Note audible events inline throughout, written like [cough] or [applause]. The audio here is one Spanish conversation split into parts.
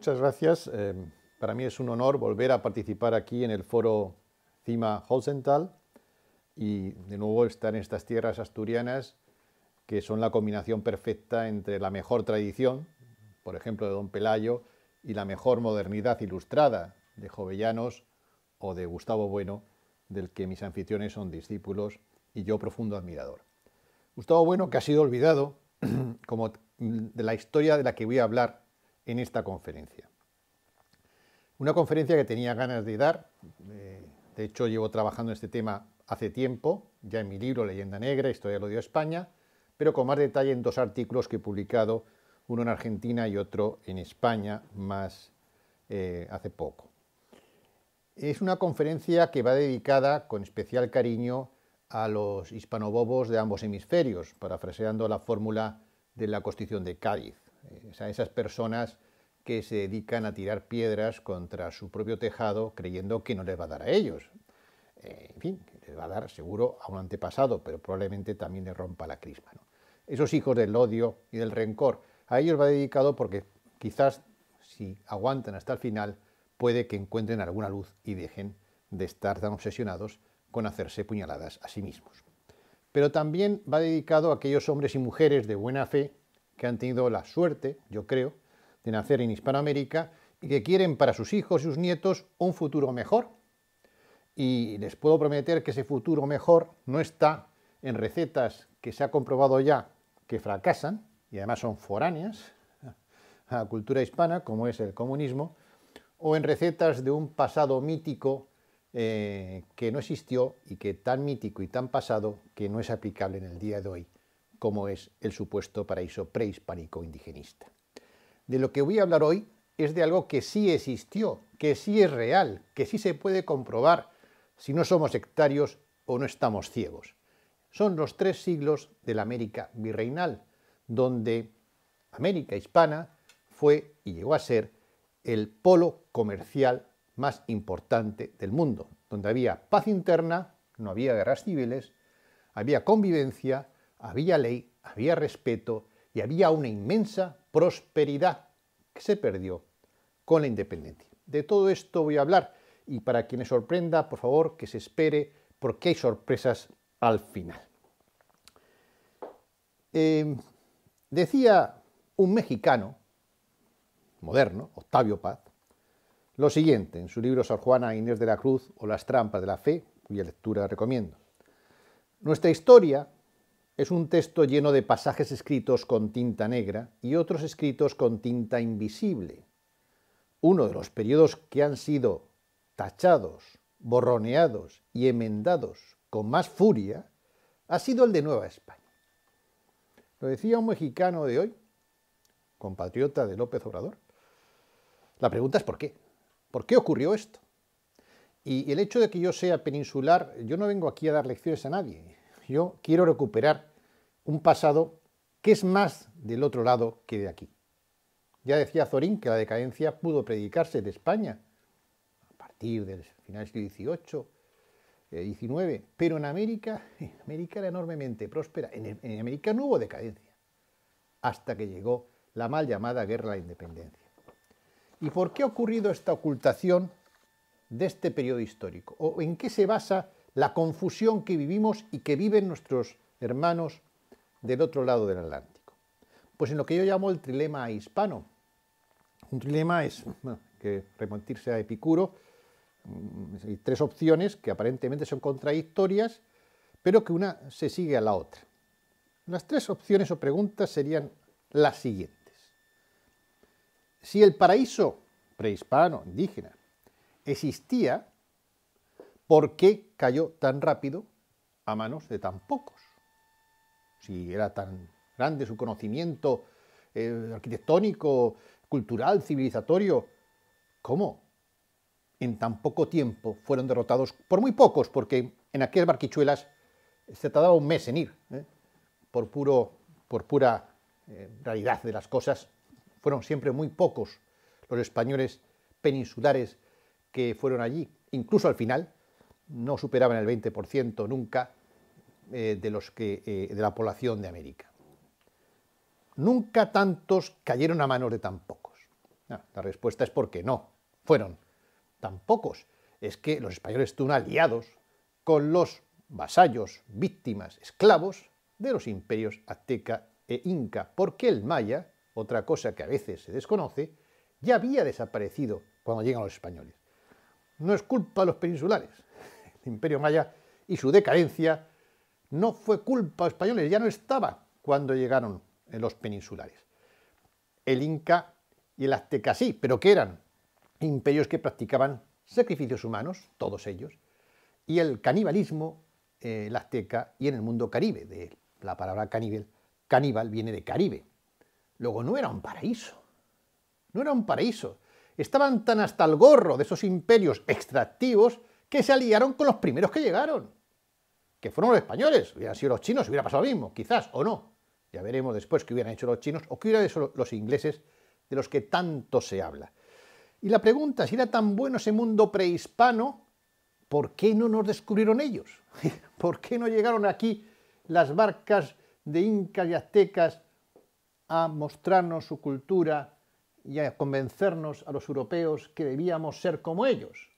muchas gracias. Eh, para mí es un honor volver a participar aquí en el foro CIMA Horizontal y de nuevo estar en estas tierras asturianas que son la combinación perfecta entre la mejor tradición, por ejemplo, de Don Pelayo, y la mejor modernidad ilustrada de Jovellanos o de Gustavo Bueno, del que mis anfitriones son discípulos y yo profundo admirador. Gustavo Bueno, que ha sido olvidado [clears throat] como de la historia de la que voy a hablar en esta conferencia. Una conferencia que tenía ganas de dar, eh, de hecho llevo trabajando en este tema hace tiempo, ya en mi libro Leyenda Negra, Historia del Odio a España, pero con más detalle en dos artículos que he publicado, uno en Argentina y otro en España, más eh, hace poco. Es una conferencia que va dedicada con especial cariño a los hispanobobos de ambos hemisferios, parafraseando la fórmula de la Constitución de Cádiz. Eh, esas personas que se dedican a tirar piedras contra su propio tejado creyendo que no les va a dar a ellos. Eh, en fin, les va a dar seguro a un antepasado, pero probablemente también les rompa la crisma. Esos hijos del odio y del rencor, a ellos va dedicado porque quizás si aguantan hasta el final, puede que encuentren alguna luz y dejen de estar tan obsesionados con hacerse puñaladas a sí mismos. Pero también va dedicado a aquellos hombres y mujeres de buena fe que han tenido la suerte, yo creo, de nacer en Hispanoamérica y que quieren para sus hijos y sus nietos un futuro mejor. Y les puedo prometer que ese futuro mejor no está en recetas que se ha comprobado ya que fracasan, y además son foráneas a la cultura hispana, como es el comunismo, o en recetas de un pasado mítico eh, que no existió y que tan mítico y tan pasado que no es aplicable en el día de hoy como es el supuesto paraíso prehispánico indigenista. De lo que voy a hablar hoy es de algo que sí existió, que sí es real, que sí se puede comprobar si no somos sectarios o no estamos ciegos. Son los tres siglos de la América virreinal, donde América hispana fue y llegó a ser el polo comercial más importante del mundo, donde había paz interna, no había guerras civiles, había convivencia había ley, había respeto y había una inmensa prosperidad que se perdió con la independencia. De todo esto voy a hablar y para quienes sorprenda, por favor, que se espere porque hay sorpresas al final. Em, decía un mexicano moderno, Octavio Paz, lo siguiente en su libro San Juana Inés de la Cruz o Las trampas de la fe, cuya lectura recomiendo. Nuestra historia es un texto lleno de pasajes escritos con tinta negra y otros escritos con tinta invisible. Uno de los periodos que han sido tachados, borroneados y enmendados con más furia ha sido el de Nueva España. Lo decía un mexicano de hoy, compatriota de López Obrador. La pregunta es ¿por qué? ¿Por qué ocurrió esto? Y el hecho de que yo sea peninsular, yo no vengo aquí a dar lecciones a nadie. Yo quiero recuperar un pasado que es más del otro lado que de aquí. Ya decía Zorín que la decadencia pudo predicarse de España a partir del finales del siglo XVIII, XIX, pero en América, [laughs] América era enormemente próspera. En, América no hubo decadencia hasta que llegó la mal llamada Guerra de la Independencia. ¿Y por qué ha ocurrido esta ocultación de este periodo histórico? ¿O en qué se basa la confusión que vivimos y que viven nuestros hermanos del otro lado del Atlántico. Pues en lo que yo llamo el trilema hispano. Un trilema es que remontirse a Epicuro, mm, hay tres opciones que aparentemente son contradictorias, pero que una se sigue a la otra. Las tres opciones o preguntas serían las siguientes. Si el paraíso prehispano, indígena, existía, ¿por qué cayó tan rápido a manos de tan pocos? Si era tan grande su conocimiento eh, arquitectónico, cultural, civilizatorio, ¿cómo en tan poco tiempo fueron derrotados por muy pocos? Porque en aquellas barquichuelas se tardaba un mes en ir, ¿eh? por, puro, por pura eh, realidad de las cosas. Fueron siempre muy pocos los españoles peninsulares que fueron allí. Incluso al final no superaban el 20% nunca eh, de, los eh, de la población de América. Nunca tantos cayeron a manos de tan pocos. Ah, la respuesta es porque no, fueron tan pocos. Es que los españoles estuvieron aliados con los vasallos, víctimas, esclavos de los imperios azteca e inca, porque el maya, otra cosa que a veces se desconoce, ya había desaparecido cuando llegan los españoles. No es culpa de los peninsulares, imperio maya y su decadencia no fue culpa de españoles, ya no estaba cuando llegaron los peninsulares. El Inca y el Azteca sí, pero que eran imperios que practicaban sacrificios humanos, todos ellos, y el canibalismo, eh, el Azteca, y en el mundo caribe, de la palabra caníbal, caníbal viene de Caribe. Luego no era un paraíso, no era un paraíso. Estaban tan hasta el gorro de esos imperios extractivos que se aliaron con los primeros que llegaron, que fueron los españoles. Hubieran sido los chinos, hubiera pasado lo mismo, quizás, o no. Ya veremos después qué hubieran hecho los chinos o qué hubieran hecho los ingleses de los que tanto se habla. Y la pregunta, si era tan bueno ese mundo prehispano, ¿por qué no nos descubrieron ellos? [laughs] ¿Por qué no llegaron aquí las barcas de incas y aztecas a mostrarnos su cultura y a convencernos a los europeos que debíamos ser como ellos?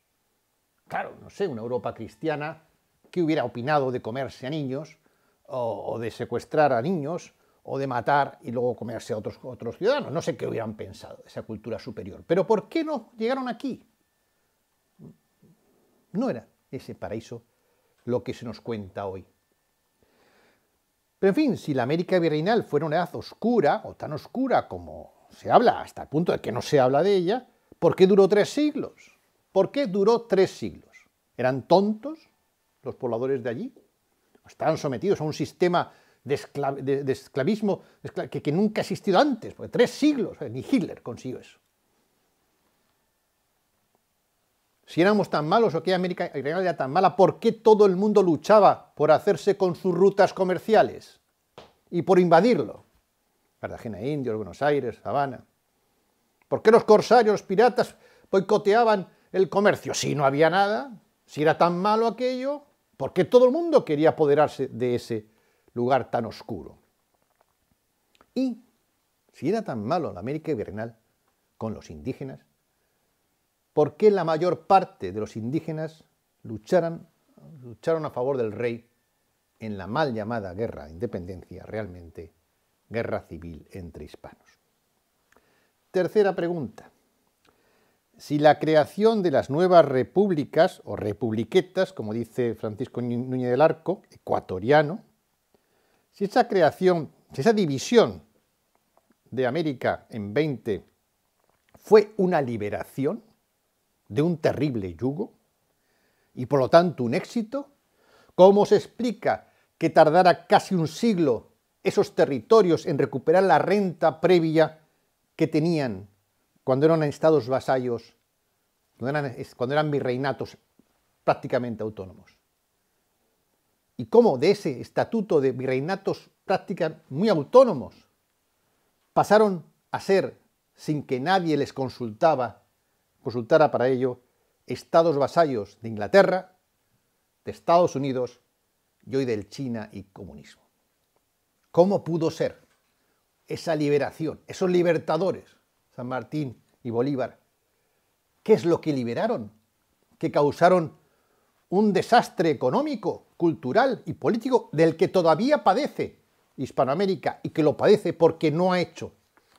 claro, no sé, una Europa cristiana que hubiera opinado de comerse a niños o, de secuestrar a niños o de matar y luego comerse a otros, otros ciudadanos. No sé qué hubieran pensado esa cultura superior. Pero ¿por qué no llegaron aquí? No era ese paraíso lo que se nos cuenta hoy. Pero en fin, si la América virreinal fuera una edad oscura, o tan oscura como se habla, hasta el punto de que no se habla de ella, ¿por qué duró tres siglos? ¿Por qué duró tres siglos? ¿Eran tontos los pobladores de allí? ¿Estaban sometidos a un sistema de, esclavismo que, nunca ha existido antes? Pues tres siglos, eh, ni Hitler consiguió eso. Si éramos tan malos o que América era tan mala, ¿por qué todo el mundo luchaba por hacerse con sus rutas comerciales y por invadirlo? Cartagena, Indios, Buenos Aires, Habana. ¿Por qué los corsarios, los piratas boicoteaban el comercio, si no había nada, si era tan malo aquello, ¿por qué todo el mundo quería apoderarse de ese lugar tan oscuro? Y si era tan malo la América Ibernal con los indígenas, ¿por qué la mayor parte de los indígenas lucharon a favor del rey en la mal llamada guerra de independencia, realmente guerra civil entre hispanos? Tercera pregunta si la creación de las nuevas repúblicas o republiquetas, como dice Francisco Núñez del Arco, ecuatoriano, si esa creación, si esa división de América en 20 fue una liberación de un terrible yugo y por lo tanto un éxito, ¿cómo se explica que tardara casi un siglo esos territorios en recuperar la renta previa que tenían cuando eran estados vasallos, cuando eran, virreinatos prácticamente autónomos. Y cómo de ese estatuto de virreinatos prácticamente muy autónomos pasaron a ser, sin que nadie les consultaba, consultara para ello, estados vasallos de Inglaterra, de Estados Unidos y hoy del China y comunismo. ¿Cómo pudo ser esa liberación, esos libertadores? Martín y Bolívar. ¿Qué es lo que liberaron? Que causaron un desastre económico, cultural y político del que todavía padece Hispanoamérica y que lo padece porque no ha hecho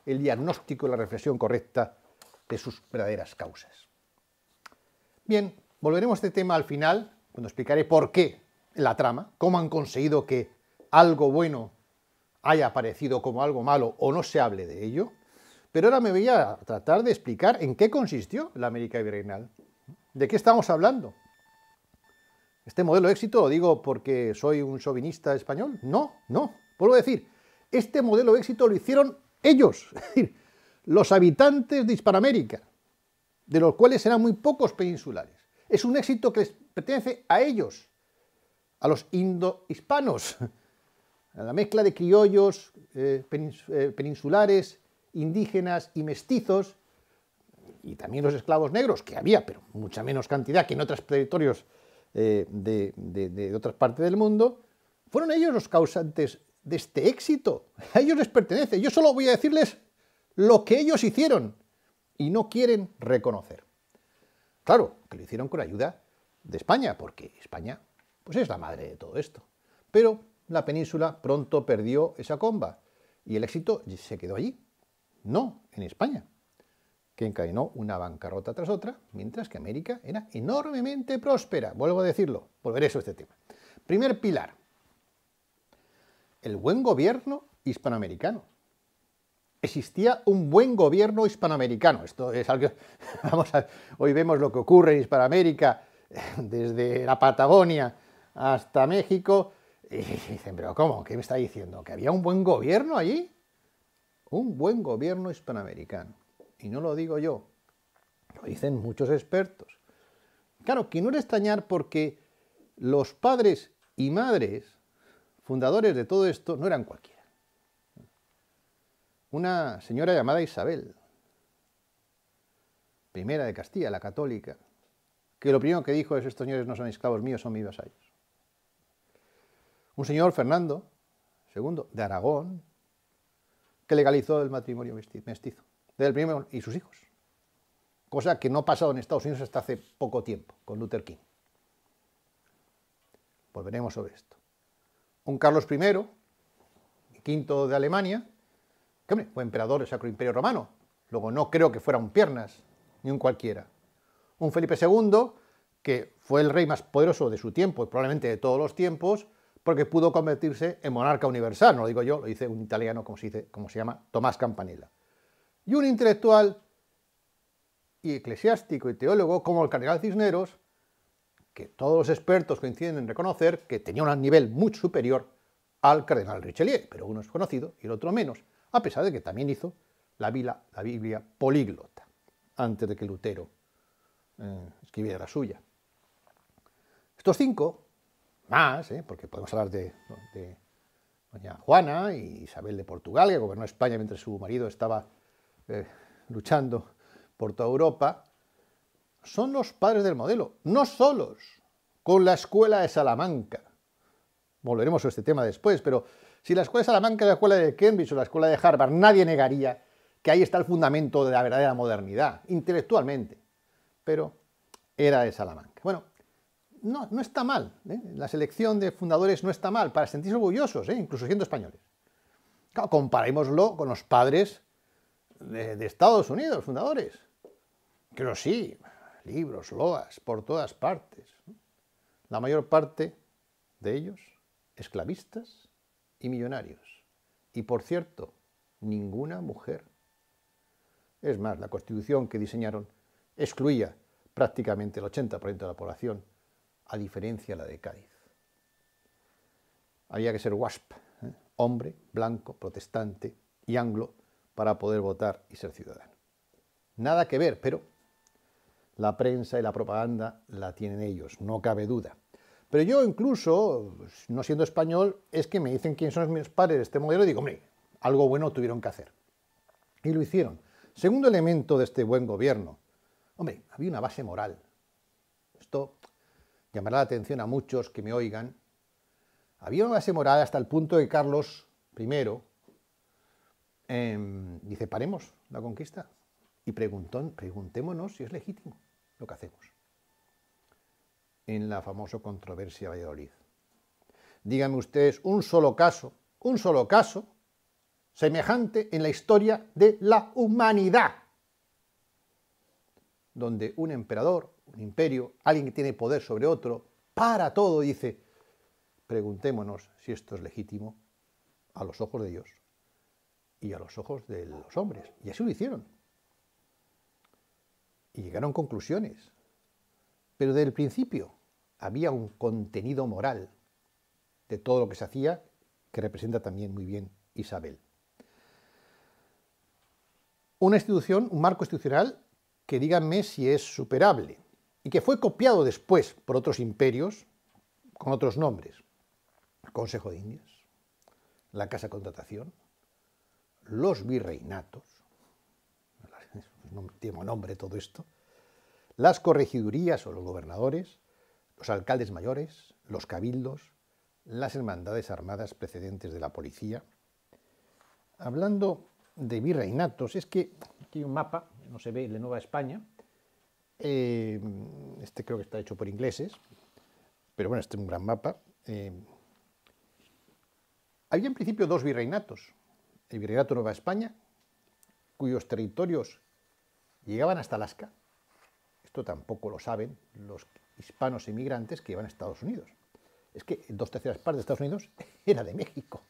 el diagnóstico y la reflexión correcta de sus verdaderas causas. Bien, volveremos a este tema al final, cuando explicaré por qué la trama, cómo han conseguido que algo bueno haya aparecido como algo malo o no se hable de ello, pero ahora me voy a tratar de explicar en qué consistió la América virreinal. ¿De qué estamos hablando? ¿Este modelo de éxito lo digo porque soy un chauvinista español? No, no. Vuelvo a decir, este modelo de éxito lo hicieron ellos, [laughs] los habitantes de Hispanoamérica, de los cuales eran muy pocos peninsulares. Es un éxito que les pertenece a ellos, a los indo-hispanos, [laughs] a la mezcla de criollos, eh, eh, peninsulares, indígenas y mestizos, y también los esclavos negros, que había, pero mucha menos cantidad que en otros territorios eh, de, de, otras partes del mundo, fueron ellos los causantes de este éxito. A ellos les pertenece. Yo solo voy a decirles lo que ellos hicieron y no quieren reconocer. Claro, que lo hicieron con ayuda de España, porque España pues es la madre de todo esto. Pero la península pronto perdió esa comba y el éxito se quedó allí no en España, que encadenó una bancarrota tras otra, mientras que América era enormemente próspera. Vuelvo a decirlo, volveré sobre este tema. Primer pilar, el buen gobierno hispanoamericano. Existía un buen gobierno hispanoamericano. Esto es algo. [laughs] Vamos hoy vemos lo que ocurre en Hispanoamérica, desde la Patagonia hasta México. Y dicen, pero ¿cómo? ¿Qué me está diciendo? ¿Que había un buen gobierno allí? un buen gobierno hispanoamericano. Y no lo digo yo, lo dicen muchos expertos. Claro, que no era extrañar porque los padres y madres fundadores de todo esto no eran cualquiera. Una señora llamada Isabel, primera de Castilla, la católica, que lo primero que dijo es, estos señores no son esclavos míos, son mis vasallos. Un señor Fernando II de Aragón, que legalizó el matrimonio mestizo, del primero y sus hijos. Cosa que no ha pasado en Estados Unidos hasta hace poco tiempo, con Luther King. Volveremos sobre esto. Un Carlos I, quinto de Alemania, que hombre, fue emperador del Sacro Imperio Romano. Luego no creo que fuera un piernas, ni un cualquiera. Un Felipe II, que fue el rey más poderoso de su tiempo probablemente de todos los tiempos, porque pudo convertirse en monarca universal, no lo digo yo, lo dice un italiano como se, dice, como se llama Tomás Campanella. Y un intelectual y eclesiástico y teólogo como el cardenal Cisneros, que todos los expertos coinciden en reconocer que tenía un nivel mucho superior al cardenal Richelieu, pero uno es conocido y el otro menos, a pesar de que también hizo la Biblia, la Biblia políglota, antes de que Lutero eh, escribiera la suya. Estos cinco más, ¿eh? porque podemos hablar de, doña Juana y Isabel de Portugal, que gobernó España mientras su marido estaba eh, luchando por toda Europa, son los padres del modelo, no solos, con la escuela de Salamanca. Volveremos a este tema después, pero si la escuela de Salamanca es la escuela de Cambridge o la escuela de Harvard, nadie negaría que ahí está el fundamento de la verdadera modernidad, intelectualmente, pero era de Salamanca. Bueno, no, no está mal. ¿eh? La selección de fundadores no está mal, para sentirse orgullosos, ¿eh? incluso siendo españoles. Claro, comparémoslo con los padres de, Estados Unidos, fundadores. Pero sí, libros, loas, por todas partes. La mayor parte de ellos, esclavistas y millonarios. Y por cierto, ninguna mujer. Es más, la constitución que diseñaron excluía prácticamente el 80% de la población a diferencia de la de Cádiz. Había que ser WASP, ¿eh? hombre, blanco, protestante y anglo, para poder votar y ser ciudadano. Nada que ver, pero la prensa y la propaganda la tienen ellos, no cabe duda. Pero yo incluso, no siendo español, es que me dicen quiénes son mis padres de este modelo y digo, hombre, algo bueno tuvieron que hacer. Y lo hicieron. Segundo elemento de este buen gobierno, hombre, había una base moral. Esto llamará la atención a muchos que me oigan, había una semorada hasta el punto de Carlos I em, dice, paremos la conquista y preguntémonos si es legítimo lo que hacemos en la famosa controversia de Valladolid. Díganme ustedes un solo caso, un solo caso semejante en la historia de la humanidad donde un emperador, un imperio, alguien que tiene poder sobre otro, para todo, dice, preguntémonos si esto es legítimo a los ojos de Dios y a los ojos de los hombres. Y así lo hicieron. Y llegaron conclusiones. Pero desde el principio había un contenido moral de todo lo que se hacía que representa también muy bien Isabel. Una institución, un marco institucional que díganme si es superable, y que fue copiado después por otros imperios con otros nombres. Consejo de Indias, la Casa de Contratación, los virreinatos, [laughs] tengo nombre todo esto, las corregidurías o los gobernadores, los alcaldes mayores, los cabildos, las hermandades armadas precedentes de la policía. Hablando de virreinatos, es que aquí hay un mapa no se ve de Nueva España. Eh, este creo que está hecho por ingleses, pero bueno, este es un gran mapa. Eh, había en principio dos virreinatos, el virreinato Nueva España, cuyos territorios llegaban hasta Alaska. Esto tampoco lo saben los hispanos inmigrantes que iban a Estados Unidos. Es que dos terceras partes de Estados Unidos [laughs] era de México.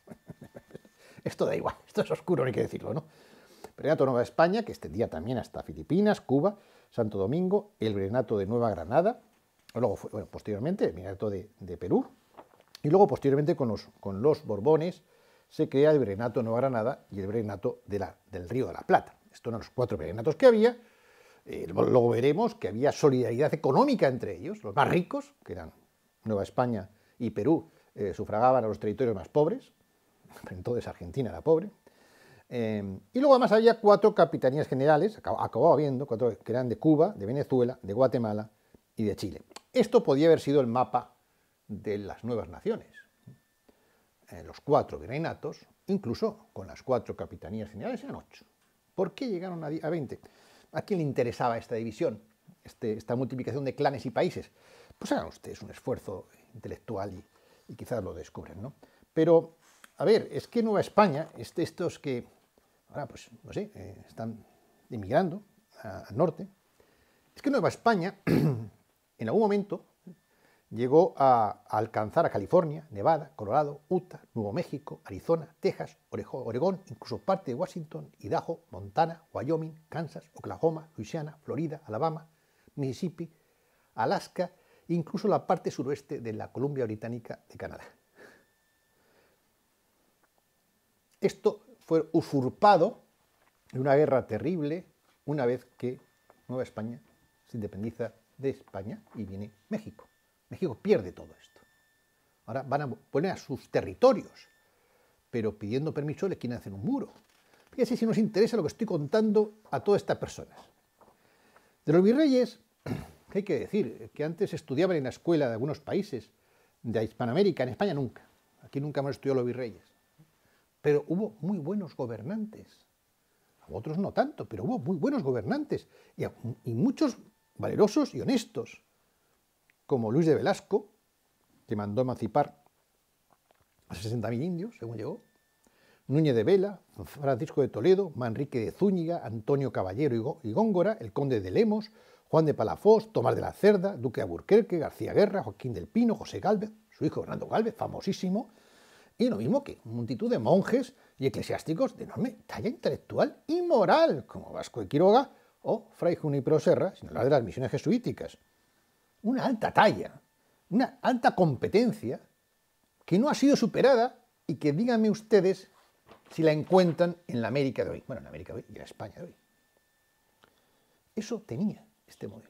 [laughs] Esto da igual, esto es oscuro, no hay que decirlo, ¿no? Virreinato Nueva España, que extendía también hasta Filipinas, Cuba, Santo Domingo, el Virreinato de Nueva Granada, luego posteriormente el Virreinato de, Perú, y luego posteriormente con los, con los Borbones se crea el Virreinato de Nueva Granada y el Brenato del Río de la Plata. Estos eran los cuatro virreinatos que había. Eh, luego veremos que había solidaridad económica entre ellos, los más ricos, que eran Nueva España y Perú, eh, sufragaban a los territorios más pobres, entonces Argentina era pobre, Em, y luego además había cuatro capitanías generales, acababa habiendo cuatro que eran de Cuba, de Venezuela, de Guatemala y de Chile. Esto podía haber sido el mapa de las nuevas naciones. Eh, los cuatro virreinatos, incluso con las cuatro capitanías generales, eran ocho. ¿Por qué llegaron a, veinte? ¿A quién le interesaba esta división, este, esta multiplicación de clanes y países? Pues hagan ustedes un esfuerzo intelectual y, y quizás lo descubren, ¿no? Pero a ver, es que Nueva España este, estos que ahora, pues, no sé, eh, están emigrando al norte. Es que Nueva España, [clears throat] en algún momento, llegó a, alcanzar a California, Nevada, Colorado, Utah, Nuevo México, Arizona, Texas, Oregón, incluso parte de Washington, Idaho, Montana, Wyoming, Kansas, Oklahoma, Luisiana, Florida, Alabama, Mississippi, Alaska, incluso la parte suroeste de la Columbia Británica de Canadá. Esto fue usurpado en una guerra terrible una vez que Nueva España se independiza de España y viene México. México pierde todo esto. Ahora van a poner a sus territorios, pero pidiendo permiso le quieren hacer un muro. Fíjense si nos interesa lo que estoy contando a todas estas personas. De los virreyes, [clears throat] hay que decir que antes estudiaban en la escuela de algunos países de Hispanoamérica, en España nunca. Aquí nunca hemos estudiado los virreyes. Pero hubo muy buenos gobernantes. A otros no tanto, pero hubo muy buenos gobernantes y, muchos valerosos y honestos, como Luis de Velasco, que mandó emancipar a 60.000 indios, según llegó, Núñez de Vela, Francisco de Toledo, Manrique de Zúñiga, Antonio Caballero y Góngora, el conde de Lemos, Juan de Palafós, Tomás de la Cerda, Duque de Aburquerque, García Guerra, Joaquín del Pino, José Galvez, su hijo Hernando Galvez, famosísimo, y lo mismo que multitud de monjes y eclesiásticos de enorme talla intelectual y moral, como Vasco de Quiroga o Fray Junipero Serra, sino hablar de las misiones jesuíticas. Una alta talla, una alta competencia que no ha sido superada y que díganme ustedes si la encuentran en la América de hoy, bueno, en la América de hoy y en la España de hoy. Eso tenía este modelo,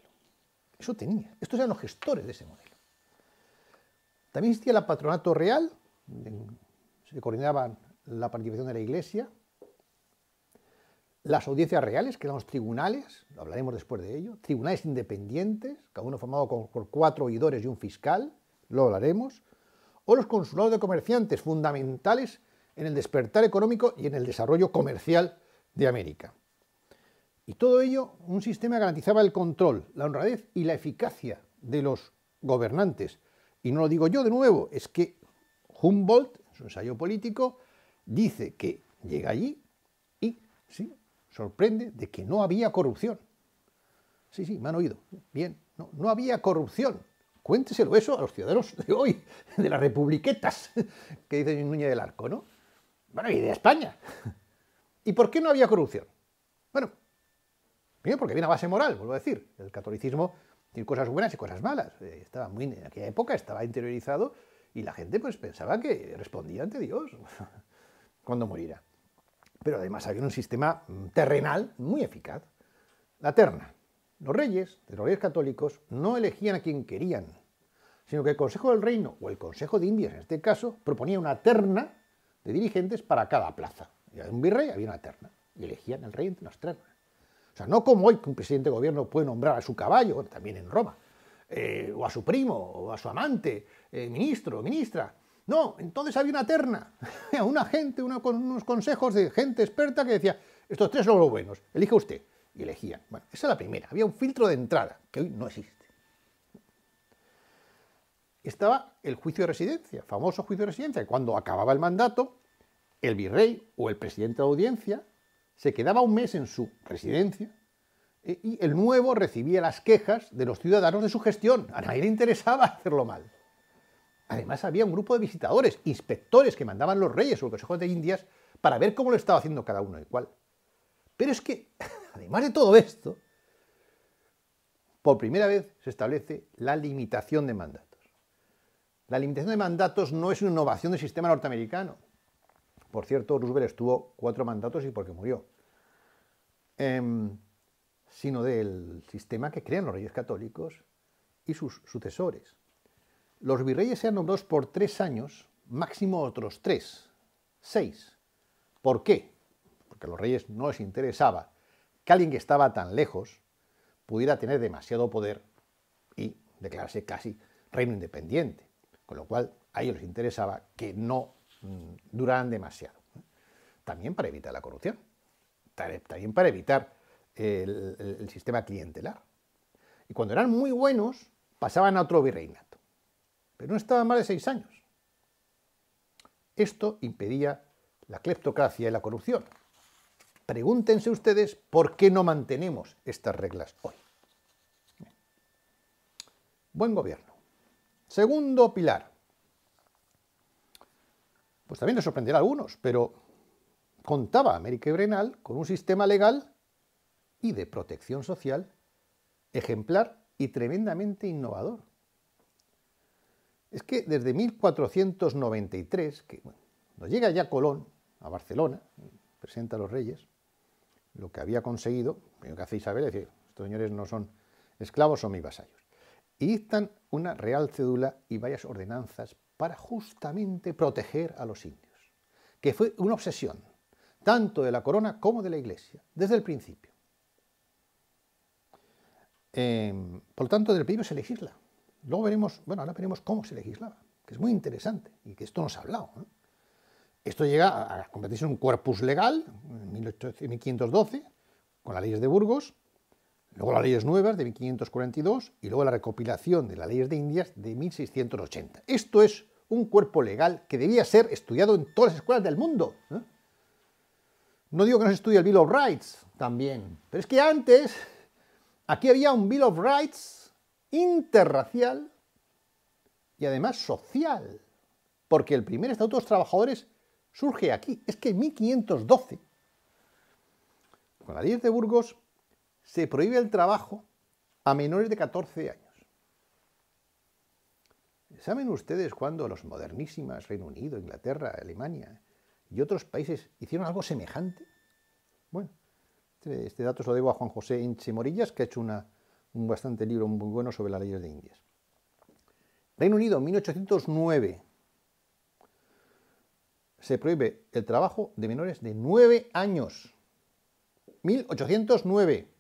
eso tenía, estos eran los gestores de ese modelo. También existía la patronato real se coordinaban la participación de la Iglesia, las audiencias reales, que eran los tribunales, lo hablaremos después de ello, tribunales independientes, cada uno formado por cuatro oidores y un fiscal, lo hablaremos, o los consulados de comerciantes, fundamentales en el despertar económico y en el desarrollo comercial de América. Y todo ello, un sistema que garantizaba el control, la honradez y la eficacia de los gobernantes. Y no lo digo yo de nuevo, es que Humboldt, en su ensayo político, dice que llega allí y sí, sorprende de que no había corrupción. Sí, sí, me han oído. Bien, no, había corrupción. Cuénteselo eso a los ciudadanos de hoy, de las republiquetas, [laughs] que dice Núñez del Arco, ¿no? Bueno, y de España. ¿Y por qué no había corrupción? Bueno, bien, porque había una base moral, vuelvo a decir. El catolicismo tiene cosas buenas y cosas malas. Eh, estaba muy, en aquella época estaba interiorizado y la gente pues pensaba que respondía ante Dios [laughs] cuando muriera. Pero además había un sistema mm, terrenal muy eficaz, la terna. Los reyes, los reyes católicos, no elegían a quien querían, sino que el Consejo del Reino, o el Consejo de Indias en este caso, proponía una terna de dirigentes para cada plaza. Y un virrey había una terna, y elegían al rey entre las ternas. O sea, no como hoy que un presidente de gobierno puede nombrar a su caballo, también en Roma, eh, o a su primo, o a su amante, eh, ministro, ministra. No, entonces había una terna, [laughs] una gente, unos consejos de gente experta que decía, estos tres son los buenos, elige usted. Y elegían. Bueno, esa es la primera, había un filtro de entrada, que hoy no existe. Estaba el juicio de residencia, famoso juicio de residencia, cuando acababa el mandato, el virrey o el presidente de audiencia se quedaba un mes en su residencia eh, y el nuevo recibía las quejas de los ciudadanos de su gestión. A nadie le interesaba [laughs] hacerlo mal. Además había un grupo de visitadores, inspectores que mandaban los reyes o el Consejo de Indias para ver cómo lo estaba haciendo cada uno y cuál. Pero es que, [laughs] además de todo esto, por primera vez se establece la limitación de mandatos. La limitación de mandatos no es una innovación del sistema norteamericano. Por cierto, Roosevelt estuvo cuatro mandatos y porque murió. Eh, sino del sistema que crean los reyes católicos y sus sucesores. Los virreyes sean nombrados por tres años, máximo otros tres, seis. ¿Por qué? Porque a los reyes no les interesaba que alguien que estaba tan lejos pudiera tener demasiado poder y declararse casi reino independiente, con lo cual a ellos les interesaba que no mm, duraran demasiado. También para evitar la corrupción, también para evitar el, sistema clientelar. Y cuando eran muy buenos, pasaban a otro virreinato. Pero no estaban más de seis años. Esto impedía la cleptocracia y la corrupción. Pregúntense ustedes por qué no mantenemos estas reglas hoy. Buen gobierno. Segundo pilar. Pues también les sorprenderá a algunos, pero contaba América y Brenal con un sistema legal y de protección social ejemplar y tremendamente innovador. Es que desde 1493, que llega ya Colón a Barcelona, presenta a los reyes, lo que había conseguido, lo que hace Isabel es decir, estos señores no son esclavos, son mis vasallos. Y dictan una real cédula y varias ordenanzas para justamente proteger a los indios, que fue una obsesión, tanto de la corona como de la iglesia, desde el principio. Em, por lo tanto, del principio se legisla. Luego veremos, bueno, ahora veremos cómo se legislaba, que es muy interesante y que esto nos ha hablado. Esto llega a convertirse en un corpus legal en 1512, con las leyes de Burgos, luego las leyes nuevas de 1542 y luego la recopilación de las leyes de Indias de 1680. Esto es un cuerpo legal que debía ser estudiado en todas las escuelas del mundo. ¿eh? No digo que no se estudie el Bill of Rights también, pero es que antes Aquí había un Bill of Rights interracial y además social, porque el primer Estatuto de los Trabajadores surge aquí. Es que en 1512, con la ley de Burgos, se prohíbe el trabajo a menores de 14 años. ¿Saben ustedes cuándo los modernísimas Reino Unido, Inglaterra, Alemania y otros países hicieron algo semejante? Este, este, dato se lo debo a Juan José Enche Morillas, que ha hecho un bastante libro muy bueno sobre las leyes de Indias. Reino Unido, 1809. Se prohíbe el trabajo de menores de 9 años. 1809.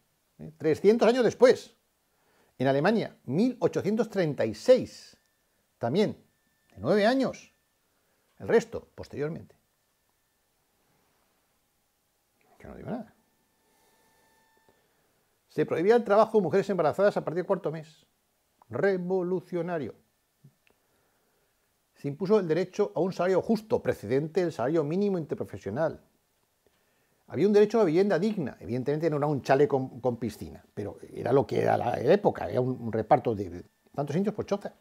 300 eh, años después. En Alemania, 1836. También, de 9 años. El resto, posteriormente. Que no digo nada. Se prohibía el trabajo de mujeres embarazadas a partir del cuarto mes. Revolucionario. Se impuso el derecho a un salario justo, precedente al salario mínimo interprofesional. Había un derecho a vivienda digna. Evidentemente no era un chale con, piscina, pero era lo que era la, época. Era un, reparto de tantos indios por choza.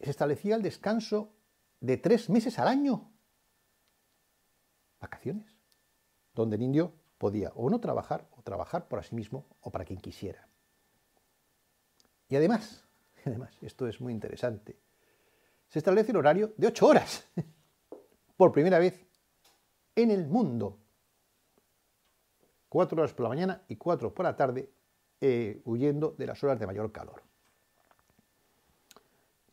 Se establecía el descanso de tres meses al año. Vacaciones. Donde el indio podía o no trabajar o trabajar por sí mismo o para quien quisiera. Y además, [laughs] además, esto es muy interesante, se establece el horario de 8 horas, [laughs] por primera vez en el mundo. cuatro horas por la mañana y 4 por la tarde, eh, huyendo de las horas de mayor calor.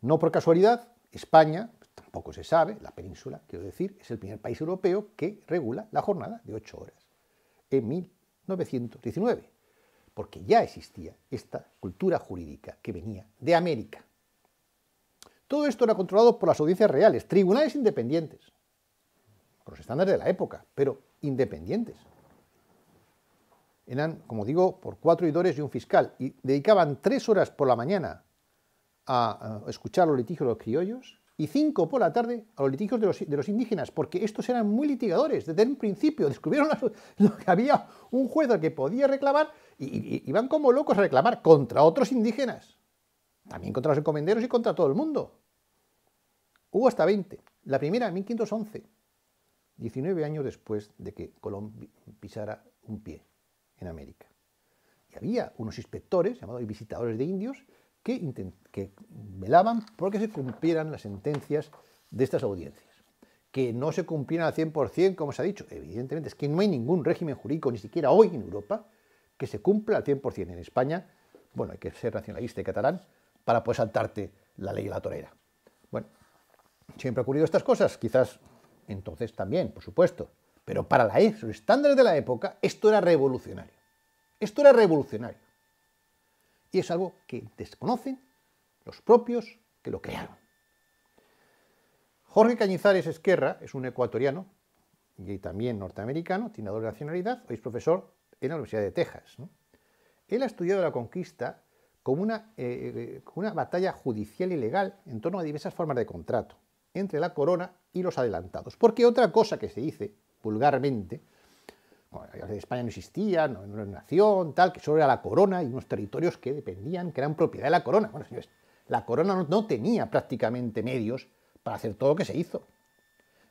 No por casualidad, España, pues, tampoco se sabe, la península, quiero decir, es el primer país europeo que regula la jornada de 8 horas en 1919, porque ya existía esta cultura jurídica que venía de América. Todo esto era controlado por las audiencias reales, tribunales independientes, con los estándares de la época, pero independientes. Eran, como digo, por cuatro oidores y un fiscal, y dedicaban tres horas por la mañana a, a escuchar los litigios de los criollos y 5 por la tarde a los litigios de los, indígenas, porque estos eran muy litigadores desde un principio. Descubrieron [laughs] lo que había un juez al que podía reclamar y, iban como locos a reclamar contra otros indígenas, también contra los encomenderos y contra todo el mundo. Hubo hasta 20. La primera en 1511, 19 años después de que Colón pisara un pie en América. Y había unos inspectores, llamados visitadores de indios, que, que velaban porque se cumplieran las sentencias de estas audiencias. Que no se cumplieran al 100%, como se ha dicho, evidentemente, es que no hay ningún régimen jurídico, ni siquiera hoy en Europa, que se cumpla al 100%. En España, bueno, hay que ser nacionalista y catalán para poder saltarte la ley de la torera. Bueno, siempre han ocurrido estas cosas, quizás entonces también, por supuesto, pero para la, los estándares de la época esto era revolucionario. Esto era revolucionario. Y es algo que desconocen los propios que lo crearon. Jorge Cañizares Esquerra es un ecuatoriano y también norteamericano, tiene doble nacionalidad, hoy es profesor en la Universidad de Texas. Él ha estudiado la conquista eh, eh, como una batalla judicial y legal en torno a diversas formas de contrato entre la corona y los adelantados. Porque otra cosa que se dice vulgarmente España no existía, no, era una nación, tal, que solo era la corona y unos territorios que dependían, que eran propiedad de la corona. Bueno, señores, la corona no, tenía prácticamente medios para hacer todo lo que se hizo.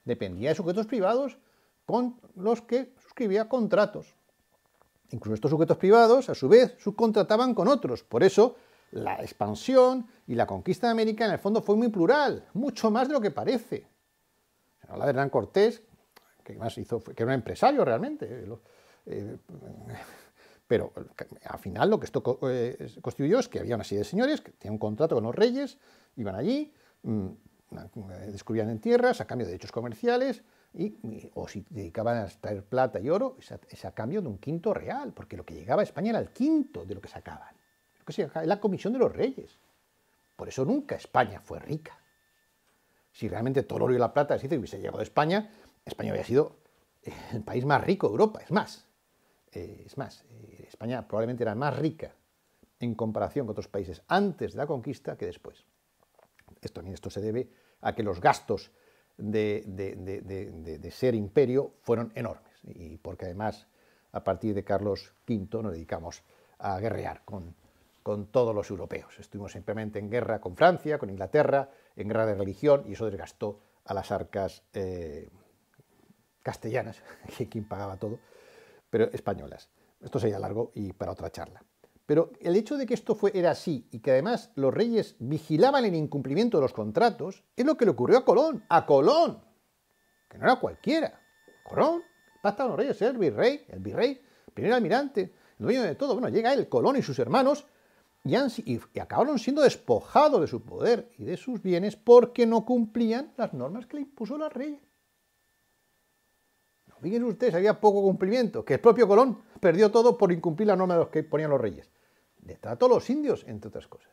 Dependía de sujetos privados con los que suscribía contratos. Incluso estos sujetos privados, a su vez, subcontrataban con otros. Por eso, la expansión y la conquista de América, en el fondo, fue muy plural, mucho más de lo que parece. Se habla de Hernán Cortés, que más hizo, que era un empresario realmente. Eh, eh, pero al final lo que esto eh, constituyó es que había una serie de señores que tenían un contrato con los reyes, iban allí, mm, descubrían en tierras a cambio de derechos comerciales, y, o si dedicaban a extraer plata y oro, es a, cambio de un quinto real, porque lo que llegaba a España era el quinto de lo que sacaban. se es la comisión de los reyes. Por eso nunca España fue rica. Si realmente todo el oro y la plata se hubiese llegado a España, España había sido eh, el país más rico de Europa, es más. Eh, es más, eh, España probablemente era más rica en comparación con otros países antes de la conquista que después. Esto, esto se debe a que los gastos de, ser imperio fueron enormes y porque además a partir de Carlos V nos dedicamos a guerrear con, todos los europeos. Estuvimos simplemente en guerra con Francia, con Inglaterra, en guerra de religión y eso desgastó a las arcas castellanas, [laughs] que quien pagaba todo, pero españolas. Esto sería largo y para otra charla. Pero el hecho de que esto fue, era así y que además los reyes vigilaban el incumplimiento de los contratos es lo que le ocurrió a Colón, a Colón, que no era cualquiera. Colón, pacta los reyes, el virrey, el virrey, primer almirante, el dueño de todo. Bueno, llega él, Colón y sus hermanos, y, acabaron siendo despojados de su poder y de sus bienes porque no cumplían las normas que le impuso la rey. Fíjense ustedes, había poco cumplimiento, que el propio Colón perdió todo por incumplir la norma de los que ponían los reyes. De trato a los indios, entre otras cosas.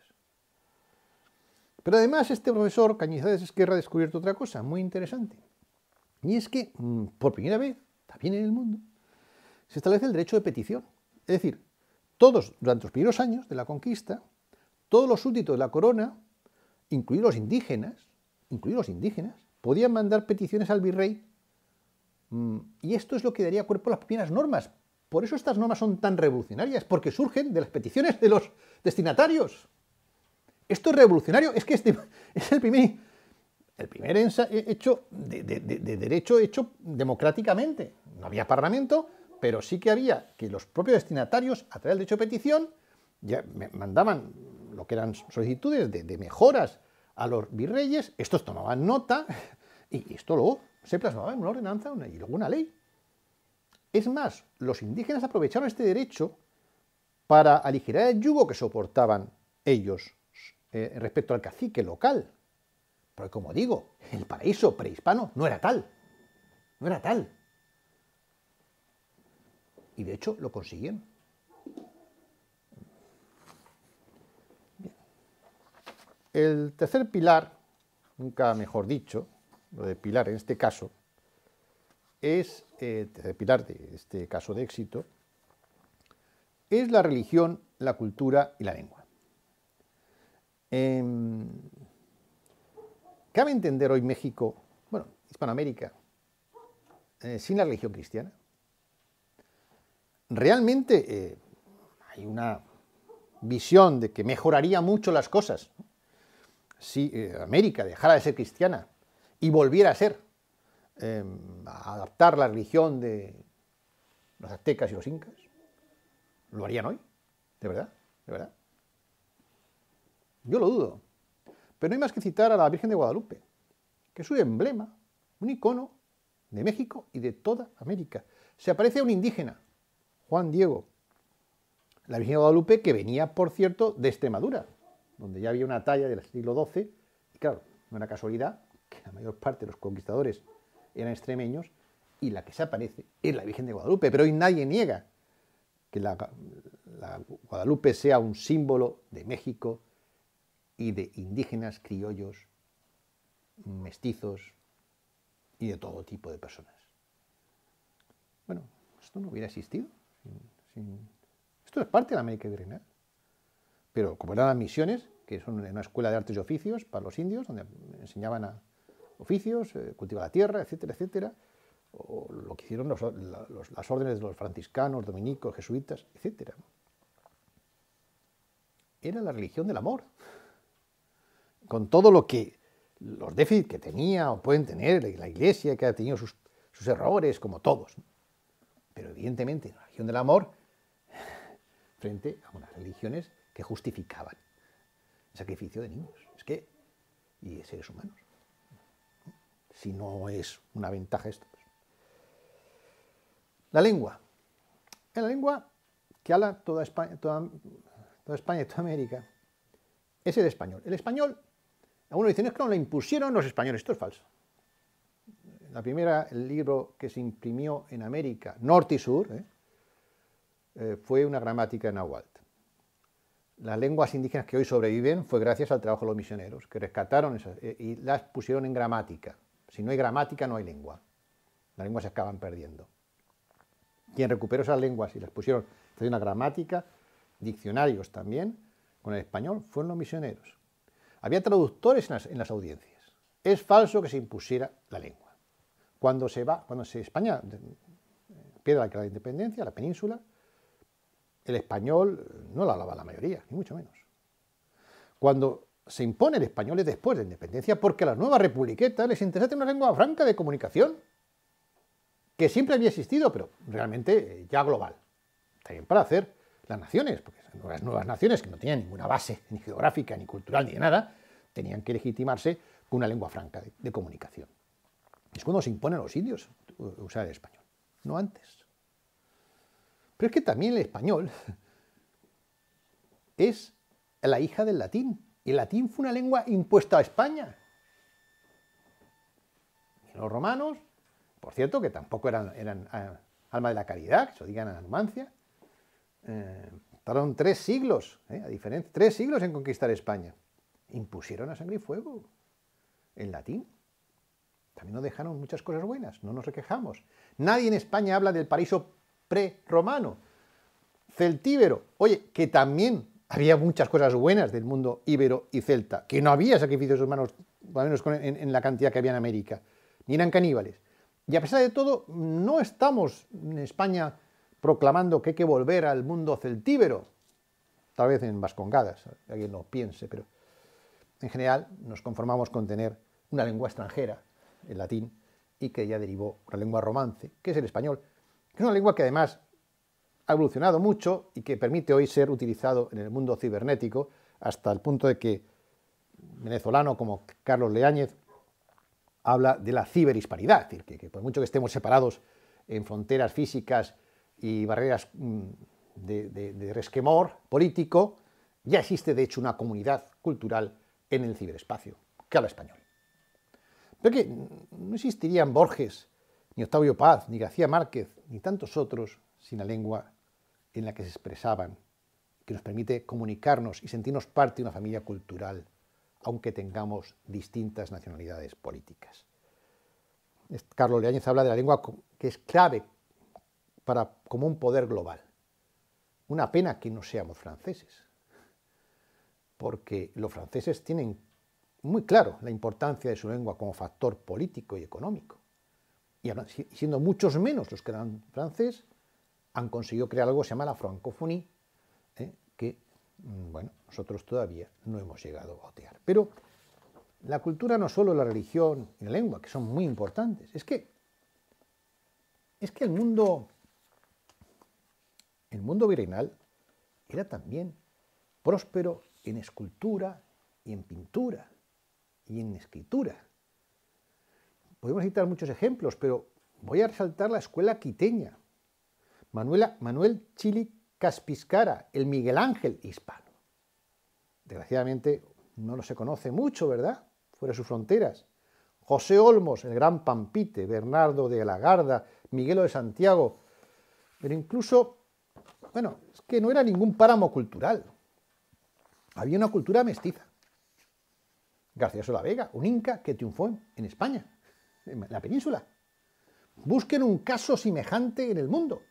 Pero además este profesor Cañizares Esquerra ha descubierto otra cosa muy interesante. Y es que, mm, por primera vez, también en el mundo, se establece el derecho de petición. Es decir, todos, durante los primeros años de la conquista, todos los súbditos de la corona, incluidos los indígenas, incluidos los indígenas, podían mandar peticiones al virrey Mm, y esto es lo que daría cuerpo a las primeras normas. Por eso estas normas son tan revolucionarias, porque surgen de las peticiones de los destinatarios. Esto es revolucionario, es que este [laughs] es el primer, el primer eh, hecho de, derecho hecho democráticamente. No había parlamento, pero sí que había que los propios destinatarios, a través del derecho de petición, ya mandaban lo que eran solicitudes de, de mejoras a los virreyes, estos tomaban nota [laughs] y esto luego se plasmaba en una ordenanza y luego una ley. Es más, los indígenas aprovecharon este derecho para aligerar el yugo que soportaban ellos eh, respecto al cacique local. Porque como digo, el paraíso prehispano no era tal. No era tal. Y de hecho lo consiguieron. El tercer pilar, nunca mejor dicho, lo de Pilar en este caso, es, eh, de Pilar de este caso de éxito, es la religión, la cultura y la lengua. Em, cabe entender hoy México, bueno, Hispanoamérica, eh, sin la religión cristiana. Realmente eh, hay una visión de que mejoraría mucho las cosas si América dejara de ser cristiana y volviera a ser, em, a adaptar la religión de los aztecas y los incas, lo harían hoy, de verdad, de verdad. Yo lo dudo. Pero no hay más que citar a la Virgen de Guadalupe, que es un emblema, un icono de México y de toda América. Se aparece a un indígena, Juan Diego, la Virgen de Guadalupe que venía, por cierto, de Extremadura, donde ya había una talla del siglo XII, y claro, no era casualidad que la mayor parte de los conquistadores eran extremeños, y la que se aparece es la Virgen de Guadalupe. Pero hoy nadie niega que la, Guadalupe sea un símbolo de México y de indígenas, criollos, mestizos y de todo tipo de personas. Bueno, esto no hubiera existido. Esto es parte de la América virreinal. Pero como eran las misiones, que son una escuela de artes y oficios para los indios, donde enseñaban a, oficios, cultivar eh, cultiva la tierra, etcétera, etcétera, o lo que hicieron las órdenes de los franciscanos, dominicos, jesuitas, etcétera. Era la religión del amor, con todo lo que los déficits que tenía o pueden tener la iglesia, que ha tenido sus, errores, como todos. Pero evidentemente, la religión del amor, frente a unas religiones que justificaban el sacrificio de niños, es que, y seres humanos si no es una ventaja esto. La lengua. la lengua que habla toda España, toda, España y toda América. Es el español. El español, algunos dicen, es que no lo impusieron los españoles. Esto es falso. La primera, el libro que se imprimió en América, norte y sur, ¿eh? Eh, fue una gramática en AWALT. Las lenguas indígenas que hoy sobreviven fue gracias al trabajo de los misioneros, que rescataron esas, eh, y las pusieron en gramática. Si no hay gramática, no hay lengua. Las lenguas se acaban perdiendo. Quien recuperó esas lenguas y las pusieron, en una gramática, diccionarios también, con el español, fueron los misioneros. Había traductores en las, audiencias. Es falso que se impusiera la lengua. Cuando se va, cuando se España eh, pierde la, independencia, la península, el español eh, no lo hablaba la mayoría, ni mucho menos. Cuando se impone el español después de la independencia porque a las nuevas republiqueta les interesa tener una lengua franca de comunicación que siempre había existido, pero realmente eh, ya global. También para hacer las naciones, porque las nuevas naciones que no tenían ninguna base ni geográfica, ni cultural, ni de nada, tenían que legitimarse con una lengua franca de, comunicación. Es cuando se imponen los indios usar el español, no antes. Pero es que también el español [laughs] es la hija del latín. El latín fue una lengua impuesta a España. los romanos, por cierto, que tampoco eran, ah, alma de la caridad, que se lo digan a Numancia, eh, tardaron tres siglos, eh, a diferencia, tres siglos en conquistar España. Impusieron a sangre y fuego el latín. También nos dejaron muchas cosas buenas, no nos quejamos. Nadie en España habla del paraíso pre-romano. celtíbero. Oye, que también había muchas cosas buenas del mundo íbero y celta, que no había sacrificios humanos, al menos en, en, la cantidad que había en América, ni eran caníbales. Y a pesar de todo, no estamos en España proclamando que hay que volver al mundo celtíbero, tal vez en Vascongadas, alguien lo piense, pero en general nos conformamos con tener una lengua extranjera, el latín, y que ya derivó una lengua romance, que es el español, que es una lengua que además ha evolucionado mucho y que permite hoy ser utilizado en el mundo cibernético hasta el punto de que venezolano como Carlos Leáñez habla de la ciberisparidad, es decir, que, por mucho que estemos separados en fronteras físicas y barreras mm, de, resquemor político, ya existe de hecho una comunidad cultural en el ciberespacio que habla español. Pero que no existirían Borges, ni Octavio Paz, ni García Márquez, ni tantos otros sin la lengua en la que se expresaban, que nos permite comunicarnos y sentirnos parte de una familia cultural, aunque tengamos distintas nacionalidades políticas. Carlos Leáñez habla de la lengua que es clave para, como un poder global. Una pena que no seamos franceses, porque los franceses tienen muy claro la importancia de su lengua como factor político y económico. Y siendo muchos menos los que eran francés, han conseguido crear algo que se llama la francofonía, ¿eh? que mm, bueno, nosotros todavía no hemos llegado a otear. Pero la cultura no solo la religión y la lengua, que son muy importantes, es que, es que el mundo, el mundo virreinal era también próspero en escultura y en pintura y en escritura. Podemos citar muchos ejemplos, pero voy a resaltar la escuela quiteña, Manuel Chili Caspiscara, el Miguel Ángel hispano. Desgraciadamente no lo se conoce mucho, ¿verdad? Fuera de sus fronteras. José Olmos, el gran Pampite, Bernardo de la Garda, Miguelo de Santiago, pero incluso, bueno, es que no era ningún páramo cultural. Había una cultura mestiza. García Solavega, un inca que triunfó en España, en la península. Busquen un caso semejante en el mundo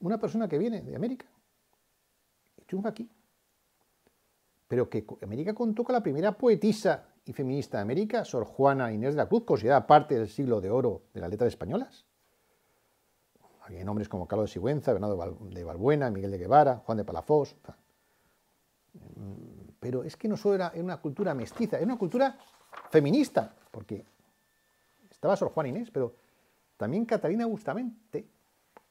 una persona que viene de América y aquí. Pero que América contó con la primera poetisa y feminista de América, Sor Juana Inés de la Cruz, considerada parte del siglo de oro de las letras españolas. Había nombres como Carlos de Sigüenza, Bernardo de Balbuena, Miguel de Guevara, Juan de Palafós. Mm, pero es que no solo era, una cultura mestiza, era una cultura feminista, porque estaba Sor Juana Inés, pero también Catalina Bustamante,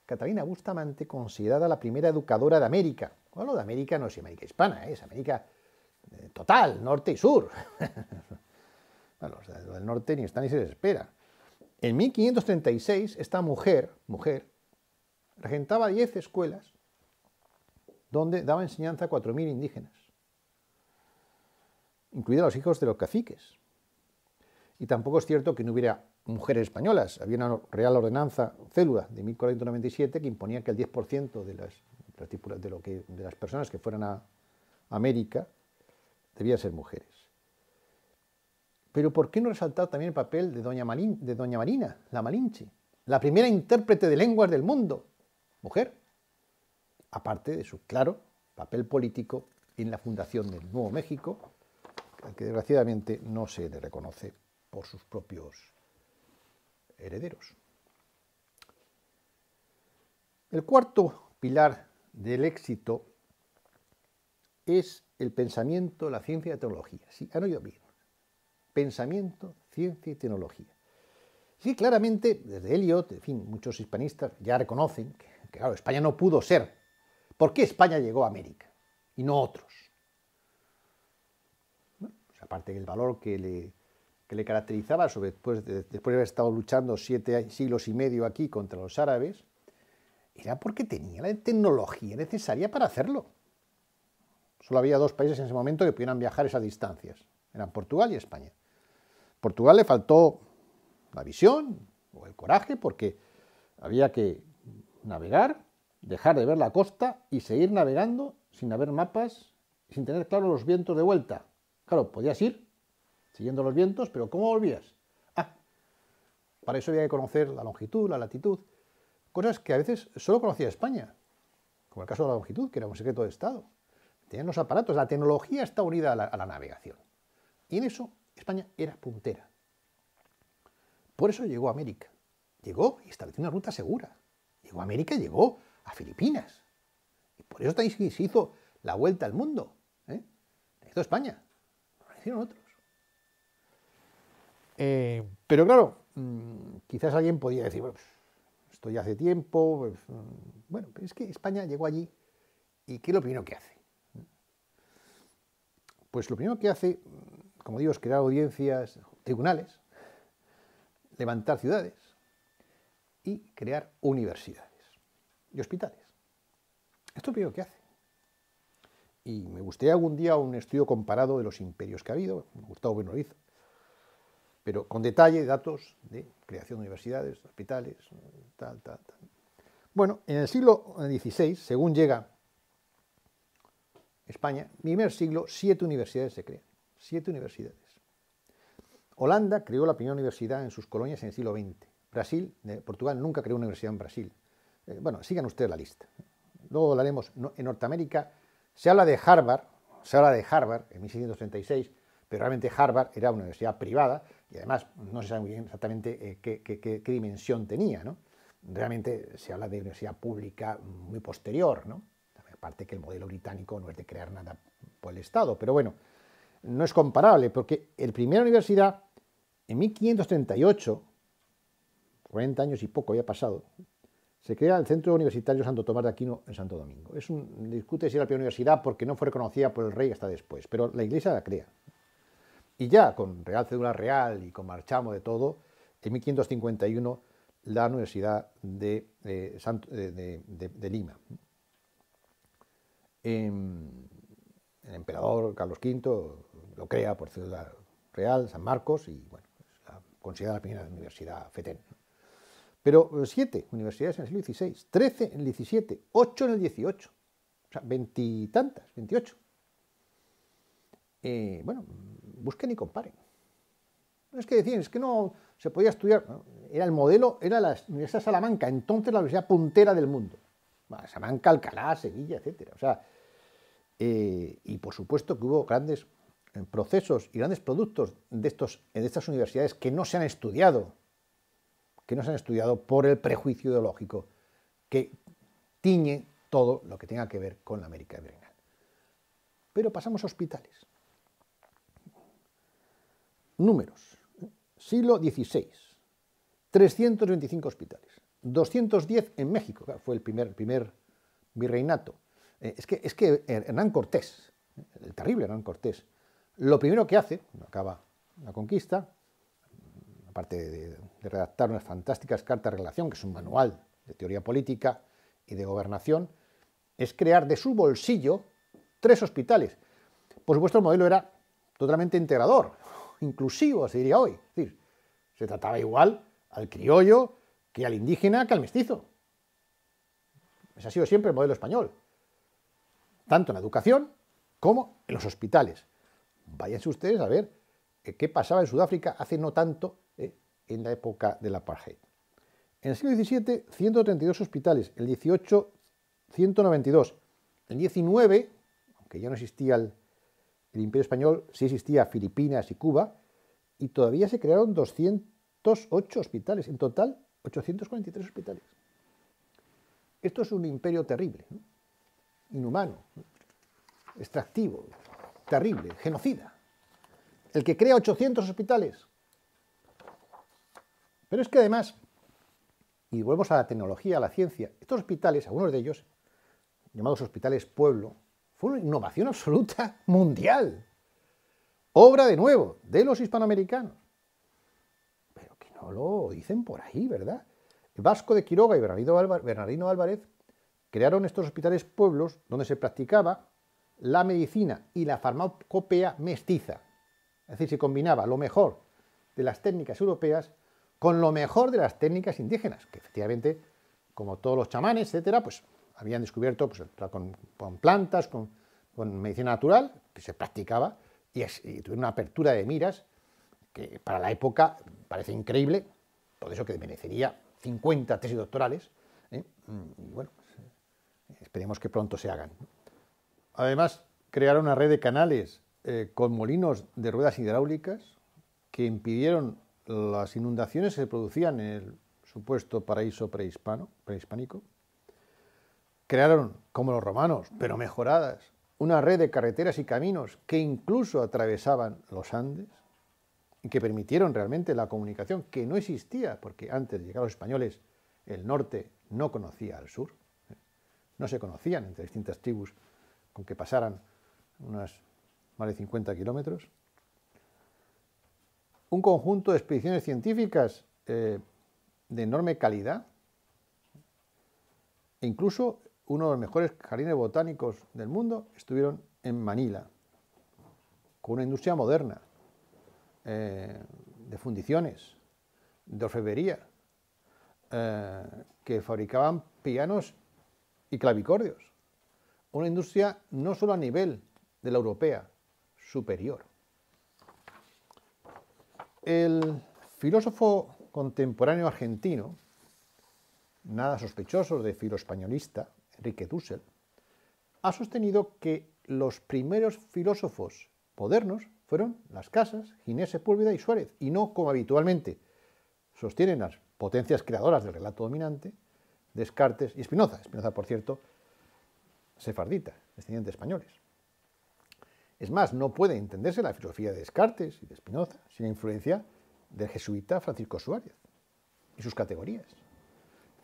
Catalina Bustamante, considerada la primera educadora de América. Bueno, de América no es América hispana, ¿eh? es América eh, total, norte y sur. [laughs] bueno, los del norte ni está ni se les espera. En 1536, esta mujer, mujer, regentaba 10 escuelas donde daba enseñanza a 4.000 indígenas, incluidos los hijos de los caciques. Y tampoco es cierto que no hubiera mujeres españolas. Había una real ordenanza, célula, de 1497 que imponía que el 10% de las, de, lo que, de las personas que fueran a América debían ser mujeres. Pero ¿por qué no resaltar también el papel de Doña, de Doña Marina, la Malinche, la primera intérprete de lenguas del mundo, mujer? Aparte de su claro papel político en la fundación del Nuevo México, que desgraciadamente no se le reconoce por sus propios herederos. El cuarto pilar del éxito es el pensamiento, la ciencia y la tecnología. Sí, han oído bien. Pensamiento, ciencia y tecnología. Sí, claramente, desde Eliot, en fin, muchos hispanistas ya reconocen que, claro, España no pudo ser. ¿Por qué España llegó a América y no otros? Pues aparte del valor que le que le caracterizaba, pues, después, de, después haber estado luchando siete siglos y medio aquí contra los árabes, era porque tenía la tecnología necesaria para hacerlo. Solo había dos países en ese momento que pudieran viajar esas distancias. Eran Portugal y España. Portugal le faltó la visión o el coraje porque había que navegar, dejar de ver la costa y seguir navegando sin haber mapas, sin tener claro los vientos de vuelta. Claro, podías ir siguiendo los vientos, pero ¿cómo volvías? Ah, para eso había que conocer la longitud, la latitud, cosas que a veces solo conocía España, como el caso de la longitud, que era un secreto de Estado. Tenían los aparatos, la tecnología está unida a la, navegación. Y en eso España era puntera. Por eso llegó a América. Llegó y estableció una ruta segura. Llegó a América, llegó a Filipinas. Y por eso se hizo la vuelta al mundo. ¿eh? hizo España. No hicieron otros. Eh, pero claro, mm, quizás alguien podía decir, pues, esto ya hace tiempo, pues, mm, bueno, pero es que España llegó allí y ¿qué es lo primero que hace? Pues lo primero que hace, mm, como digo, es crear audiencias, tribunales, levantar ciudades y crear universidades y hospitales. Esto es lo primero que hace. Y me gustaría algún día un estudio comparado de los imperios que ha habido. Gustavo Bueno lo pero con detalle datos de creación de universidades, hospitales, tal, tal, tal. Bueno, en el siglo XVI, según llega España, primer siglo, siete universidades se crean. Siete universidades. Holanda creó la primera universidad en sus colonias en el siglo XX. Brasil, Portugal nunca creó una universidad en Brasil. Eh, bueno, sigan ustedes la lista. Luego hablaremos. en Norteamérica se habla de Harvard, se habla de Harvard en 1636, pero realmente Harvard era una universidad privada y además no se sabe muy bien exactamente eh, qué, dimensión tenía. Realmente se habla de universidad pública muy posterior, ¿no? aparte que el modelo británico no es de crear nada por el Estado, pero bueno, no es comparable, porque el primera universidad, en 1538, 40 años y poco había pasado, se crea el Centro Universitario Santo Tomás de Aquino en Santo Domingo. Es un, discute si era la primera universidad porque no fue reconocida por el rey hasta después, pero la iglesia la crea. Y ya con Real Cédula Real y con Marchamo de todo, en 1551 la Universidad eh, eh, de, de, de, Lima. Em, el emperador Carlos V lo crea por Ciudad Real, San Marcos, y bueno, es la, considerada la primera universidad fetén. Pero eh, siete universidades en el siglo XVI, trece en el XVII, ocho en el XVIII, o sea, veintitantas, veintiocho. bueno, busquen y comparen. No es que decían, es que no se podía estudiar. Era el modelo, era la Universidad de Salamanca, entonces la universidad puntera del mundo. Salamanca, Alcalá, Sevilla, etcétera. O sea, eh, y por supuesto que hubo grandes eh, procesos y grandes productos de, estos, estas universidades que no se han estudiado, que no se han estudiado por el prejuicio ideológico que tiñe todo lo que tenga que ver con la América Unido. Pero pasamos a hospitales. Números. Siglo XVI. 325 hospitales. 210 en México. Fue el primer, primer virreinato. Eh, es, que, es que er-, Hernán Cortés, eh, el terrible Hernán Cortés, lo primero que hace, acaba la conquista, aparte de, de redactar unas fantásticas cartas de relación, que es un manual de teoría política y de gobernación, es crear de su bolsillo tres hospitales. Por supuesto, el modelo era totalmente integrador inclusivo, se diría hoy. Es decir, se trataba igual al criollo que al indígena que al mestizo. Ese pues ha sido siempre el modelo español, tanto en la educación como en los hospitales. Váyanse ustedes a ver eh, qué pasaba en Sudáfrica hace no tanto eh, en la época del apartheid. En el siglo XVII, 132 hospitales, en el XVIII, 192, en el XIX, aunque ya no existía el, el Imperio Español sí existía Filipinas y Cuba, y todavía se crearon 208 hospitales, en total 843 hospitales. Esto es un imperio terrible, inhumano, extractivo, terrible, genocida. El que crea 800 hospitales. Pero es que además, y volvemos a la tecnología, a la ciencia, estos hospitales, algunos de ellos, llamados hospitales pueblo, fue una innovación absoluta [laughs] mundial. Obra de nuevo de los hispanoamericanos. Pero que no lo dicen por ahí, ¿verdad? Vasco de Quiroga y Bernardino Álvarez crearon estos hospitales pueblos donde se practicaba la medicina y la farmacopea mestiza. Es decir, se combinaba lo mejor de las técnicas europeas con lo mejor de las técnicas indígenas, que efectivamente, como todos los chamanes, etcétera, pues habían descubierto pues, con, plantas, con, medicina natural, que se practicaba, y, tuvieron una apertura de miras que para la época parece increíble, por eso que merecería 50 tesis doctorales, ¿eh? mm, y bueno, pues, eh, esperemos que pronto se hagan. Además, crearon una red de canales eh, con molinos de ruedas hidráulicas que impidieron las inundaciones que se producían en el supuesto paraíso prehispánico, Crearon, como los romanos, pero mejoradas, una red de carreteras y caminos que incluso atravesaban los Andes y que permitieron realmente la comunicación que no existía, porque antes de llegar los españoles el norte no conocía al sur. ¿eh? No se conocían entre distintas tribus con que pasaran unas más de 50 kilómetros. Un conjunto de expediciones científicas eh, de enorme calidad e incluso uno de los mejores jardines botánicos del mundo, estuvieron en Manila, con una industria moderna, eh, de fundiciones, de orfebrería, eh, que fabricaban pianos y clavicordios. Una industria no solo a nivel de la europea, superior. El filósofo contemporáneo argentino, nada sospechoso de filo españolista, Enrique Dussel, ha sostenido que los primeros filósofos modernos fueron las casas, Ginés Sepúlveda y Suárez, y no como habitualmente sostienen las potencias creadoras del relato dominante, Descartes y Spinoza. Spinoza, por cierto, sefardita, descendiente de españoles. Es más, no puede entenderse la filosofía de Descartes y de Spinoza sin la influencia del jesuita Francisco Suárez y sus categorías.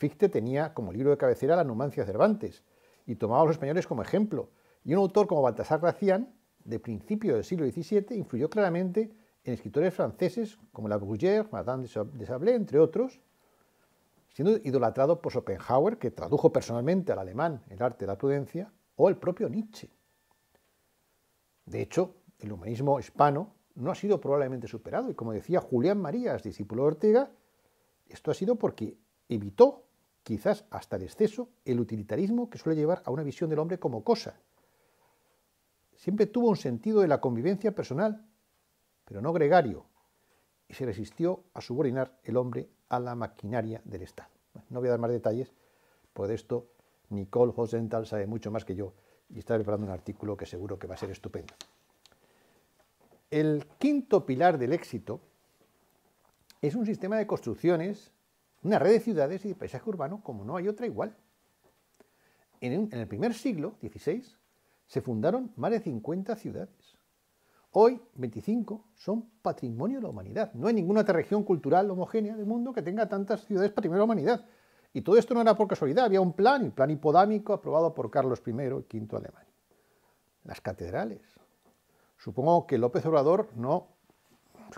Fichte tenía como libro de cabecera la Numancia Cervantes y tomaba a los españoles como ejemplo. Y un autor como Baltasar Gracián, de principios del siglo XVII, influyó claramente en escritores franceses como La Bruyère, Madame de Sablé, entre otros, siendo idolatrado por Schopenhauer, que tradujo personalmente al alemán el arte de la prudencia, o el propio Nietzsche. De hecho, el humanismo hispano no ha sido probablemente superado, y como decía Julián Marías, discípulo de Ortega, esto ha sido porque evitó quizás hasta el exceso, el utilitarismo que suele llevar a una visión del hombre como cosa. Siempre tuvo un sentido de la convivencia personal, pero no gregario, y se resistió a subordinar el hombre a la maquinaria del Estado. no voy a dar más detalles, por esto Nicole Hosenthal sabe mucho más que yo y está preparando un artículo que seguro que va a ser estupendo. El quinto pilar del éxito es un sistema de construcciones una red de ciudades y de paisaje urbano como no hay otra igual. En, el primer siglo, XVI, se fundaron más de 50 ciudades. Hoy, 25 son patrimonio de la humanidad. No hay ninguna otra región cultural homogénea del mundo que tenga tantas ciudades patrimonio de la humanidad. Y todo esto no era por casualidad, había un plan, el plan hipodámico aprobado por Carlos I y V Alemán. Las catedrales. Supongo que López Obrador no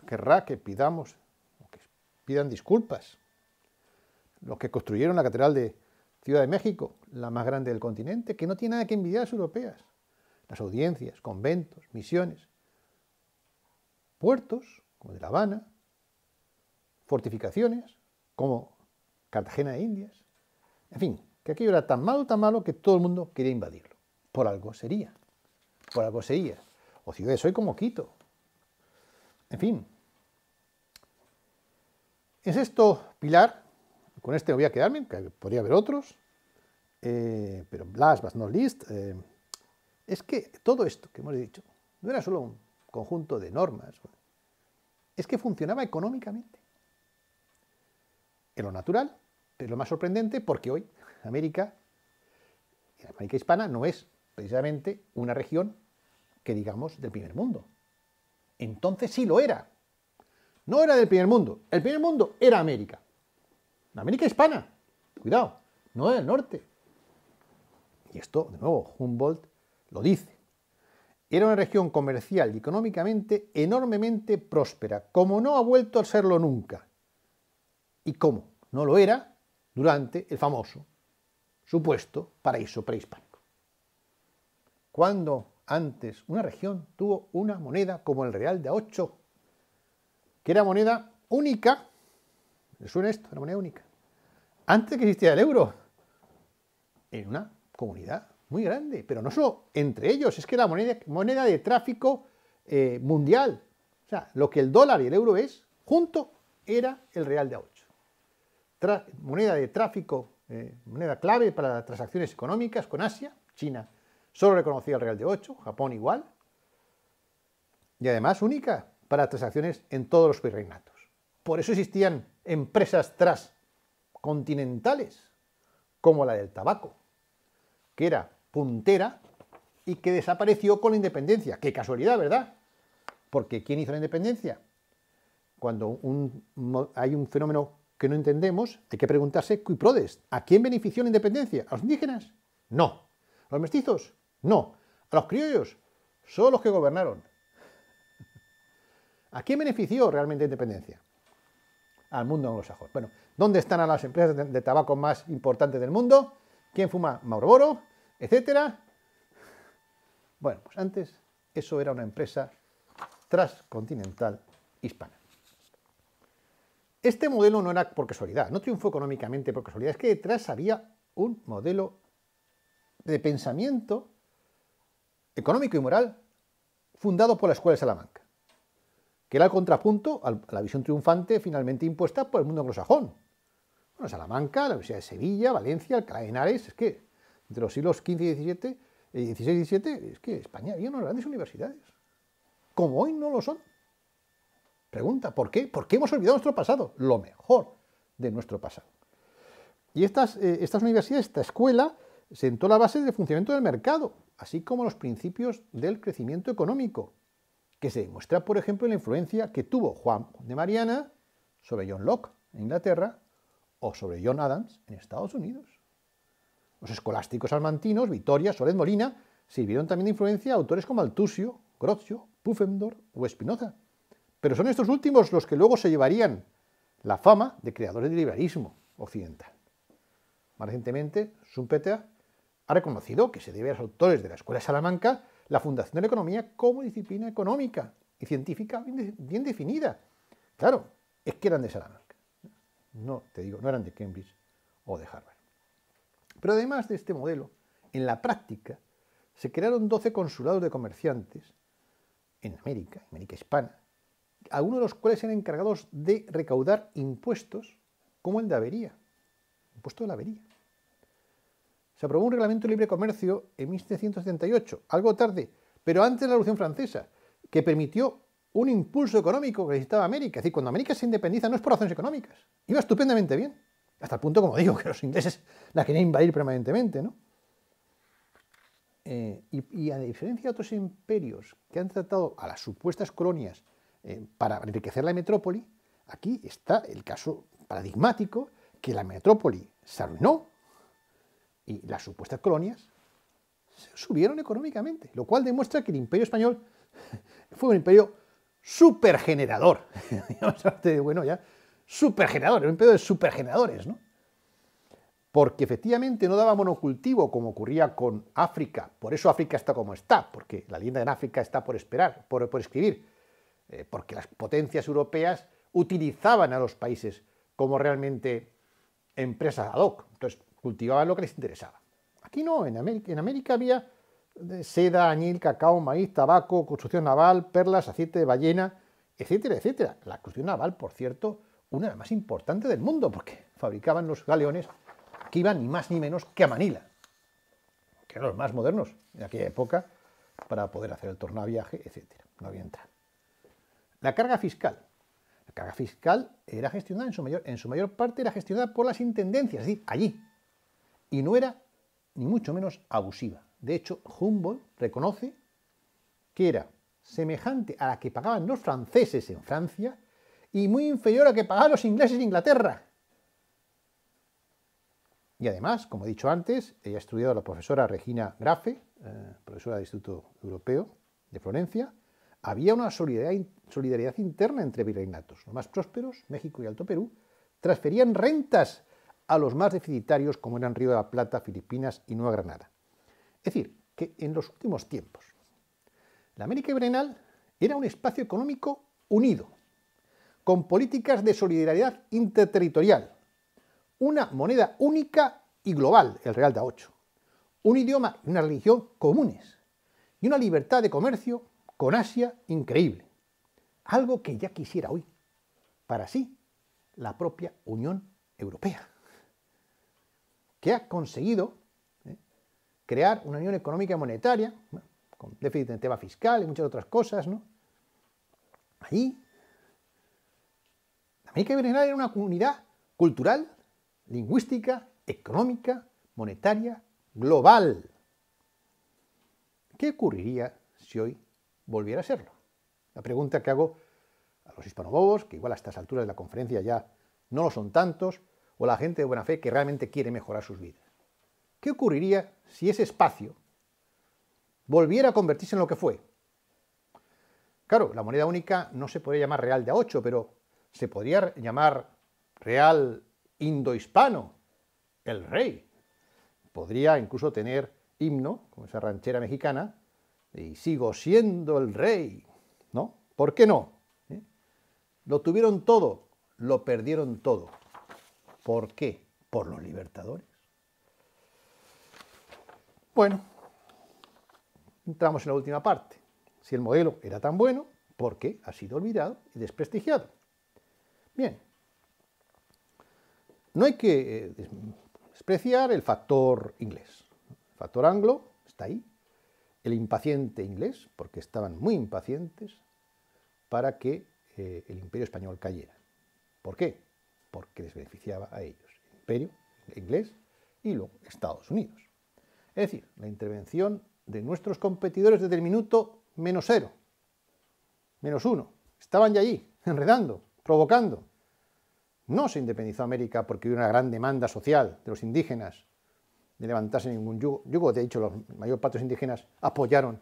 querrá que pidamos, que pidan disculpas los que construyeron la Catedral de Ciudad de México, la más grande del continente, que no tiene nada que envidiar a las europeas. Las audiencias, conventos, misiones, puertos, como de La Habana, fortificaciones, como Cartagena de Indias. En fin, que aquello era tan malo, tan malo, que todo el mundo quería invadirlo. Por algo sería. Por algo sería. O ciudades hoy como Quito. En fin. ¿Es esto, Pilar, con este voy a quedarme, que podría haber otros, eh, pero last but not least, eh, es que todo esto que hemos dicho no era solo un conjunto de normas, es que funcionaba económicamente. En lo natural, es lo más sorprendente porque hoy América, América hispana, no es precisamente una región que digamos del primer mundo. Entonces sí lo era. No era del primer mundo. El primer mundo era América en América Hispana, cuidado, no en el norte. Y esto, de nuevo, Humboldt lo dice. Era una región comercial y económicamente enormemente próspera, como no ha vuelto a serlo nunca. ¿Y cómo? No lo era durante el famoso, supuesto paraíso prehispánico. Cuando antes una región tuvo una moneda como el real de A8, que era moneda única, ¿le suena esto? Era moneda única antes que existía el euro, en una comunidad muy grande, pero no solo entre ellos, es que la moneda, moneda de tráfico eh, mundial, o sea, lo que el dólar y el euro es, junto era el real de A8. moneda de tráfico, eh, moneda clave para transacciones económicas con Asia, China solo reconocía el real de 8, Japón igual, y además única para transacciones en todos los virreinatos. Por eso existían empresas tras continentales, como la del tabaco, que era puntera y que desapareció con la independencia. Qué casualidad, ¿verdad? Porque ¿quién hizo la independencia? Cuando hay un fenómeno que no entendemos, hay que preguntarse, ¿qui ¿a quién benefició la independencia? ¿A los indígenas? No. ¿A los mestizos? No. ¿A los criollos? Son los que gobernaron. ¿A quién benefició realmente la independencia? al mundo ajos. Bueno, ¿dónde están las empresas de, tabaco más importantes del mundo? ¿Quién fuma Marlboro? Etcétera. Bueno, pues antes eso era una empresa transcontinental hispana. Este modelo no era por casualidad, no triunfó económicamente por casualidad, es que detrás había un modelo de pensamiento económico y moral fundado por la Escuela de Salamanca que era el contrapunto a la visión triunfante finalmente impuesta por el mundo anglosajón. Bueno, Salamanca, la Universidad de Sevilla, Valencia, Alcalá de Henares, es que entre los siglos XV y XVII, XVI eh, y XVII, es que España había unas grandes universidades, como hoy no lo son. Pregunta, ¿por qué? ¿Por qué hemos olvidado nuestro pasado? Lo mejor de nuestro pasado. Y estas eh, universidades, esta escuela, sentó la base del funcionamiento del mercado, así como los principios del crecimiento económico, que se demuestra, por ejemplo, la influencia que tuvo Juan de Mariana sobre John Locke en Inglaterra o sobre John Adams en Estados Unidos. Los escolásticos almantinos, Vitoria, Soled Molina, sirvieron también de influencia a autores como Altusio, Grocio, Pufendorf o Spinoza. Pero son estos últimos los que luego se llevarían la fama de creadores del liberalismo occidental. Más recientemente, Schumpeter ha reconocido que se debe a los autores de la escuela de Salamanca la fundación de la economía como disciplina económica y científica bien, definida. Claro, es que eran de Salamanca. No, te digo, no eran de Cambridge o de Harvard. Pero además de este modelo, en la práctica se crearon 12 consulados de comerciantes en América, en América Hispana, algunos de los cuales eran encargados de recaudar impuestos como el de avería, impuesto de la avería aprobó un reglamento de libre comercio en 1778, algo tarde, pero antes de la Revolución Francesa, que permitió un impulso económico que necesitaba América. Es decir, cuando América se independiza no es por razones económicas, iba estupendamente bien. Hasta el punto, como digo, que los ingleses la querían invadir permanentemente, ¿no? Eh, y, a diferencia de otros imperios que han tratado a las supuestas colonias eh, para enriquecer la metrópoli, aquí está el caso paradigmático que la metrópoli se arruinó y las supuestas colonias subieron económicamente, lo cual demuestra que el imperio español [laughs] fue un imperio supergenerador. [laughs] bueno, ya, supergenerador, un imperio de supergeneradores, ¿no? Porque efectivamente no daba monocultivo como ocurría con África. Por eso África está como está, porque la leyenda en África está por esperar, por, escribir, eh, porque las potencias europeas utilizaban a los países como realmente empresas ad hoc. Entonces, cultivaban lo que les interesaba. Aquí no, en América, había eh, seda, añil, cacao, maíz, tabaco, construcción naval, perlas, aceite de ballena, etcétera, etcétera. La construcción naval, por cierto, una de las más importantes del mundo, porque fabricaban los galeones que iban ni más ni menos que a Manila, que eran los más modernos de aquella época, para poder hacer el tornaviaje, etcétera. No había entrada. La carga fiscal. La carga fiscal era gestionada en su mayor, en su mayor parte era gestionada por las intendencias, es decir, allí, y no era ni mucho menos abusiva. De hecho, Humboldt reconoce que era semejante a la que pagaban los franceses en Francia y muy inferior a la que pagaban los ingleses en Inglaterra. Y además, como he dicho antes, ella ha estudiado a la profesora Regina Grafe, eh, profesora del Instituto Europeo de Florencia, había una solidaridad interna entre virreinatos. Los más prósperos, México y Alto Perú, transferían rentas a los más deficitarios como eran Río de la Plata, Filipinas y Nueva Granada. Es decir, que en los últimos tiempos la América Ibrenal era un espacio económico unido, con políticas de solidaridad interterritorial, una moneda única y global, el real da 8, un idioma y una religión comunes, y una libertad de comercio con Asia increíble, algo que ya quisiera hoy, para sí, la propia Unión Europea que ha conseguido ¿eh? crear una unión económica y monetaria, con déficit en tema fiscal y muchas otras cosas, ¿no? Allí, la América Venezuela era una comunidad cultural, lingüística, económica, monetaria, global. ¿Qué ocurriría si hoy volviera a serlo? La pregunta que hago a los hispanobobos, que igual a estas alturas de la conferencia ya no lo son tantos, o la gente de buena fe que realmente quiere mejorar sus vidas. ¿Qué ocurriría si ese espacio volviera a convertirse en lo que fue? Claro, la moneda única no se podría llamar real de A8, pero se podría llamar real indohispano, el rey. Podría incluso tener himno, como esa ranchera mexicana, y sigo siendo el rey, ¿no? ¿Por qué no? ¿Eh? Lo tuvieron todo, lo perdieron todo. ¿Por qué? Por los libertadores. Bueno, entramos en la última parte. Si el modelo era tan bueno, ¿por qué ha sido olvidado y desprestigiado? Bien, no hay que eh, despreciar el factor inglés. El factor anglo está ahí. El impaciente inglés, porque estaban muy impacientes para que eh, el imperio español cayera. ¿Por qué? porque les beneficiaba a ellos, el imperio inglés y luego Estados Unidos. Es decir, la intervención de nuestros competidores desde el minuto menos cero, menos uno. Estaban ya allí, [laughs] enredando, provocando. No se independizó América porque hubo una gran demanda social de los indígenas de levantarse ningún yugo. de hecho, los mayor parte de indígenas apoyaron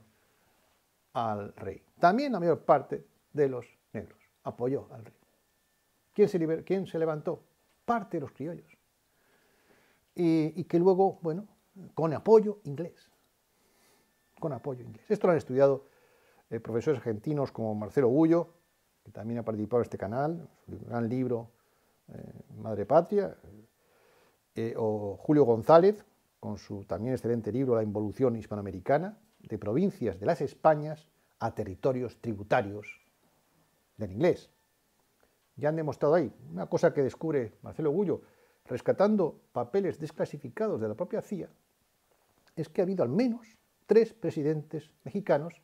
al rey. También la mayor parte de los negros apoyó al rey. ¿Quién se, levantó? Parte de los criollos. Y, que luego, bueno, con apoyo inglés. Con apoyo inglés. Esto lo han estudiado eh, profesores argentinos como Marcelo Gullo, que también ha participado en este canal, su gran libro eh, Madre Patria, eh, o Julio González, con su también excelente libro La involución hispanoamericana, de provincias de las Españas a territorios tributarios del inglés ya han demostrado ahí. Una cosa que descubre Marcelo Gullo, rescatando papeles desclasificados de la propia CIA, es que ha habido al menos tres presidentes mexicanos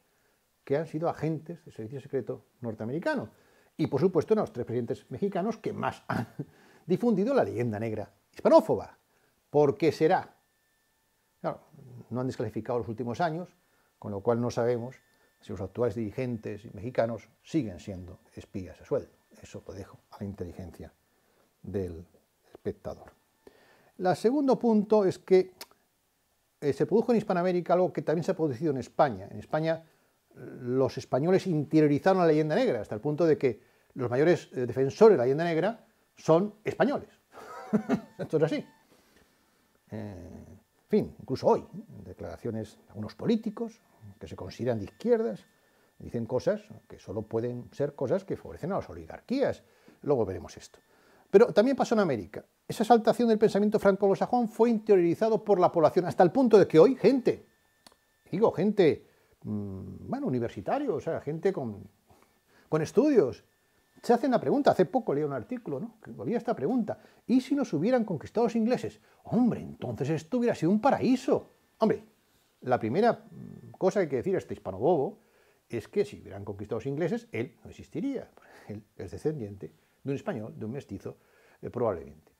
que han sido agentes del Servicio Secreto norteamericano. Y por supuesto, los tres presidentes mexicanos que más han [laughs] difundido la leyenda negra hispanófoba. ¿Por qué será? no han desclasificado los últimos años, con lo cual no sabemos si los actuales dirigentes mexicanos siguen siendo espías a sueldo. Eso lo dejo a la inteligencia del espectador. El segundo punto es que eh, se produjo en Hispanoamérica algo que también se ha producido en España. En España los españoles interiorizaron la leyenda negra hasta el punto de que los mayores eh, defensores de la leyenda negra son españoles. [laughs] Esto es así. Eh, en fin, incluso hoy, declaraciones de algunos políticos que se consideran de izquierdas, Dicen cosas que solo pueden ser cosas que favorecen a las oligarquías. Luego veremos esto. Pero también pasó en América. Esa exaltación del pensamiento franco losajón fue interiorizado por la población hasta el punto de que hoy gente, digo, gente, mm, bueno, universitario, o sea, gente con, estudios, se hacen la pregunta, hace poco leí un artículo, ¿no? Que había esta pregunta. ¿Y si nos hubieran conquistado los ingleses? Hombre, entonces esto hubiera sido un paraíso. Hombre, la primera mm, cosa que hay que decir a este hispanobobo es que si hubieran conquistado los ingleses, él no existiría. Él es descendiente de un español, de un mestizo, eh, probablemente,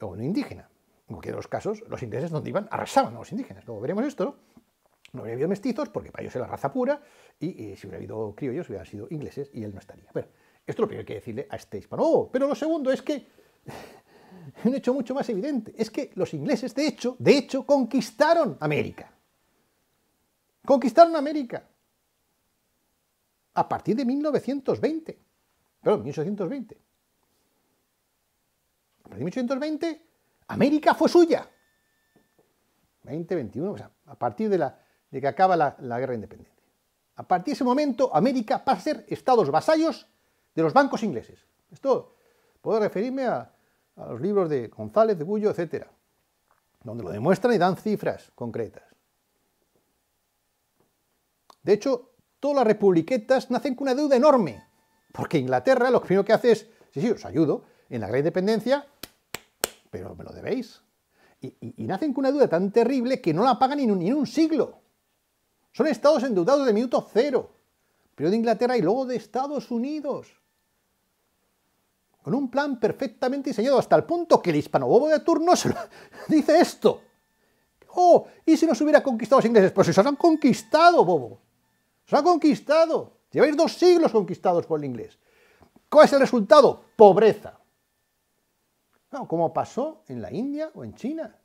o un indígena. En cualquier de los casos, los ingleses donde iban arrasaban a los indígenas. Luego veremos esto, ¿no? no habría habido mestizos, porque para ellos era raza pura, y si hubiera habido criollos, hubieran sido ingleses, y él no estaría. Bueno, esto lo primero que hay que decirle a este hispano. Oh, pero lo segundo es que, [laughs] un hecho mucho más evidente, es que los ingleses, de hecho, de hecho, conquistaron América. Conquistaron América a partir de 1920. Perdón, 1820. A partir de 1820, América fue suya. 2021, o sea, a partir de, la, de que acaba la, guerra independiente. A partir de ese momento, América pasa a ser estados vasallos de los bancos ingleses. Esto puedo referirme a, los libros de González, de Bullo, etcétera, donde lo demuestran y dan cifras concretas. De hecho, todas las republiquetas nacen con una deuda enorme. Porque Inglaterra lo primero que hace es, sí, sí, os ayudo en la gran independencia, pero me lo debéis. Y, nacen con una deuda tan terrible que no la pagan ni en, un, siglo. Son estados endeudados de minuto cero. Pero de Inglaterra y luego de Estados Unidos. Con un plan perfectamente diseñado hasta el punto que el hispano bobo de turno se lo [laughs] dice esto. Oh, ¿y si nos hubiera conquistado los ingleses? Pues se han conquistado, bobo. Se ha conquistado. Lleváis dos siglos conquistados por el inglés. ¿Cuál es el resultado? Pobreza. No, como pasó en la India o en China.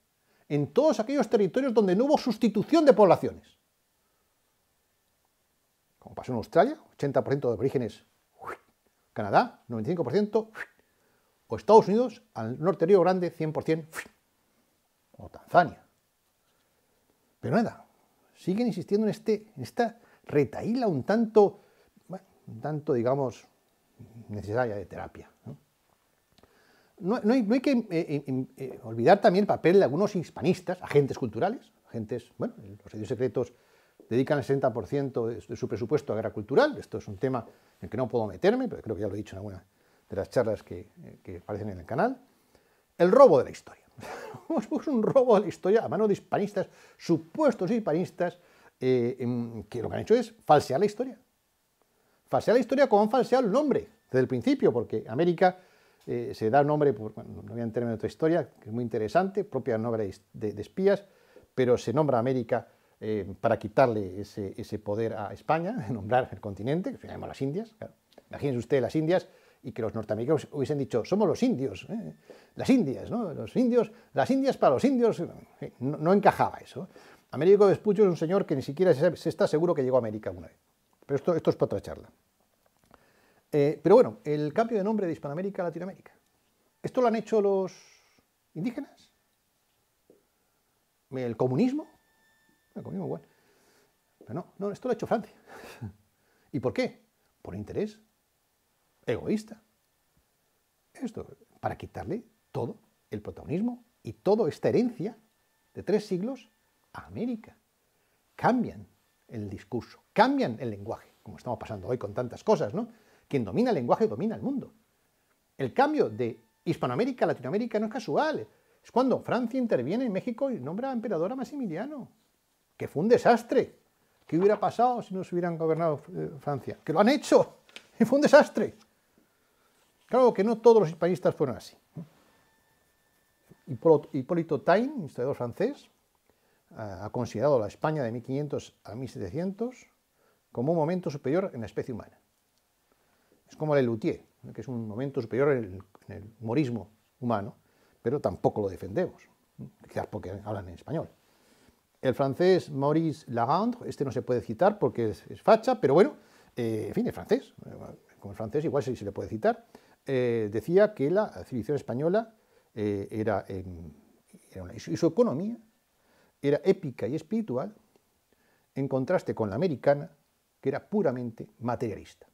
En todos aquellos territorios donde no hubo sustitución de poblaciones. Como pasó en Australia, 80% de orígenes, Canadá, 95%. O Estados Unidos, al norte Río Grande, 100%. O Tanzania. Pero nada, siguen insistiendo en, este, en esta retaíla un tanto, un tanto, digamos, necesaria de terapia. ¿no? hay, que eh, eh, em, eh, olvidar también el papel de algunos hispanistas, agentes culturales, agentes, bueno, los medios secretos dedican el 60% de, su presupuesto a guerra cultural, esto es un tema en el que no puedo meterme, pero creo que ya lo he dicho en alguna de las charlas que, que aparecen en el canal. El robo de la historia. [laughs] es un robo de la historia a mano de hispanistas, supuestos hispanistas, eh, que lo que han hecho es falsear la historia. Falsear la historia como han falseado el nombre desde el principio, porque América eh, se da nombre, no voy a otra historia, que es muy interesante, propia novela de, espías, pero se nombra América eh, para quitarle ese, poder a España, [laughs] nombrar el continente, que se llama las Indias. Imagínense ustedes las Indias y que los norteamericanos hubiesen dicho, somos los indios, las Indias, Los indios, las Indias para los indios, no encajaba eso. Américo Vespucho es un señor que ni siquiera se, está seguro que llegó a América alguna vez. Pero esto, es para otra charla. Eh, pero bueno, el cambio de nombre de Hispanoamérica a Latinoamérica. ¿Esto lo han hecho los indígenas? ¿El comunismo? El comunismo igual. Pero no, no, esto lo ha hecho Francia. [laughs] ¿Y por qué? Por interés egoísta. Esto, para quitarle todo el protagonismo y toda esta herencia de tres siglos América. Cambian el discurso, cambian el lenguaje, como estamos pasando hoy con tantas cosas, ¿no? Quien domina el lenguaje domina el mundo. El cambio de Hispanoamérica a Latinoamérica no es casual. Es cuando Francia interviene en México y nombra a emperador a Maximiliano. Que fue un desastre. ¿Qué hubiera pasado si no se hubieran gobernado eh, Francia? Que lo han hecho. Y [laughs] fue un desastre. Claro que no todos los hispanistas fueron así. Hipólito Tain, historiador francés, ha considerado la España de 1500 a 1700 como un momento superior en la especie humana. Es como Le Luthier, que es un momento superior en el, humorismo humano, pero tampoco lo defendemos, quizás porque hablan en español. El francés Maurice Lagandre, este no se puede citar porque es, facha, pero bueno, eh, en fin, es francés, eh, como francés igual sí se le puede citar, eh, decía que la civilización española era, y su economía era épica y espiritual, en contraste con la americana, que era puramente materialista.